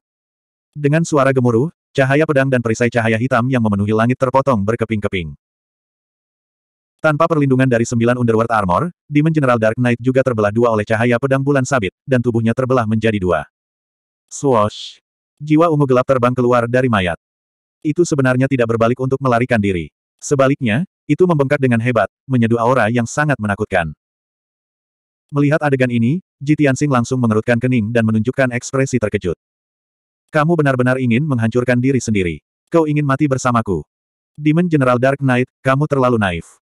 Speaker 1: Dengan suara gemuruh, cahaya pedang dan perisai cahaya hitam yang memenuhi langit terpotong berkeping-keping. Tanpa perlindungan dari sembilan Underworld Armor, Demon General Dark Knight juga terbelah dua oleh cahaya pedang bulan sabit, dan tubuhnya terbelah menjadi dua. Swoosh! Jiwa ungu gelap terbang keluar dari mayat. Itu sebenarnya tidak berbalik untuk melarikan diri. Sebaliknya, itu membengkak dengan hebat, menyeduh aura yang sangat menakutkan. Melihat adegan ini, Jitian Singh langsung mengerutkan kening dan menunjukkan ekspresi terkejut. Kamu benar-benar ingin menghancurkan diri sendiri. Kau ingin mati bersamaku. Demon General Dark Knight, kamu terlalu naif.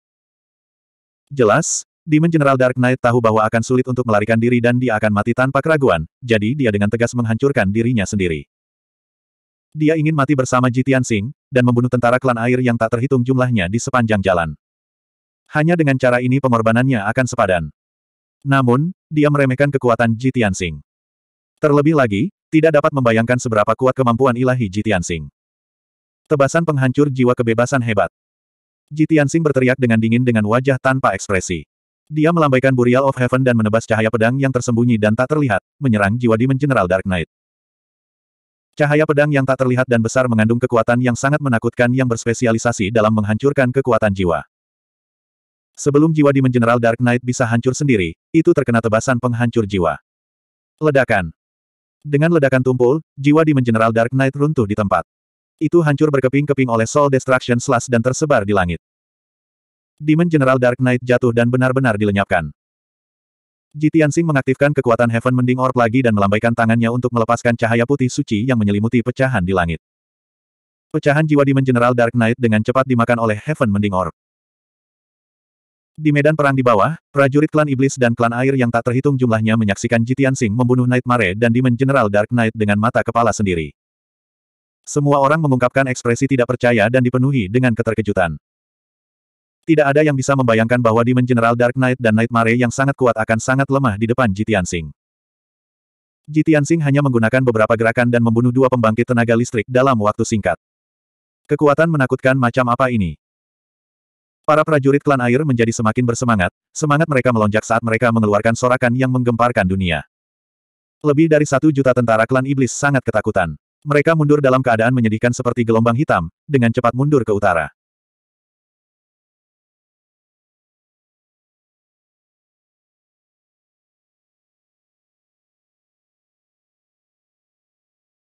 Speaker 1: Jelas, Demon General Dark Knight tahu bahwa akan sulit untuk melarikan diri dan dia akan mati tanpa keraguan, jadi dia dengan tegas menghancurkan dirinya sendiri. Dia ingin mati bersama Jitian Singh, dan membunuh tentara klan air yang tak terhitung jumlahnya di sepanjang jalan. Hanya dengan cara ini pengorbanannya akan sepadan. Namun, dia meremehkan kekuatan Jitian Singh. Terlebih lagi, tidak dapat membayangkan seberapa kuat kemampuan ilahi Jitian Singh. Tebasan penghancur jiwa kebebasan hebat. Ji Tianxing berteriak dengan dingin dengan wajah tanpa ekspresi. Dia melambaikan Burial of Heaven dan menebas cahaya pedang yang tersembunyi dan tak terlihat, menyerang jiwa Demon General Dark Knight. Cahaya pedang yang tak terlihat dan besar mengandung kekuatan yang sangat menakutkan yang berspesialisasi dalam menghancurkan kekuatan jiwa. Sebelum jiwa Demon General Dark Knight bisa hancur sendiri, itu terkena tebasan penghancur jiwa. Ledakan. Dengan ledakan tumpul, jiwa Demon General Dark Knight runtuh di tempat. Itu hancur berkeping-keping oleh Soul Destruction Slash dan tersebar di langit. Demon General Dark Knight jatuh dan benar-benar dilenyapkan. Jitiansing mengaktifkan kekuatan Heaven Mending Orb lagi dan melambaikan tangannya untuk melepaskan cahaya putih suci yang menyelimuti pecahan di langit. Pecahan jiwa Demon General Dark Knight dengan cepat dimakan oleh Heaven Mending Orb. Di medan perang di bawah, prajurit klan iblis dan klan air yang tak terhitung jumlahnya menyaksikan Jitiansing membunuh Nightmare dan Demon General Dark Knight dengan mata kepala sendiri. Semua orang mengungkapkan ekspresi tidak percaya dan dipenuhi dengan keterkejutan. Tidak ada yang bisa membayangkan bahwa Demon General Dark Knight dan Nightmare yang sangat kuat akan sangat lemah di depan Jitian Singh. Jitian Singh hanya menggunakan beberapa gerakan dan membunuh dua pembangkit tenaga listrik dalam waktu singkat. Kekuatan menakutkan macam apa ini? Para prajurit klan air menjadi semakin bersemangat, semangat mereka melonjak saat mereka mengeluarkan sorakan yang menggemparkan dunia. Lebih dari satu juta tentara klan iblis sangat ketakutan. Mereka mundur dalam keadaan menyedihkan seperti gelombang hitam, dengan cepat mundur ke utara.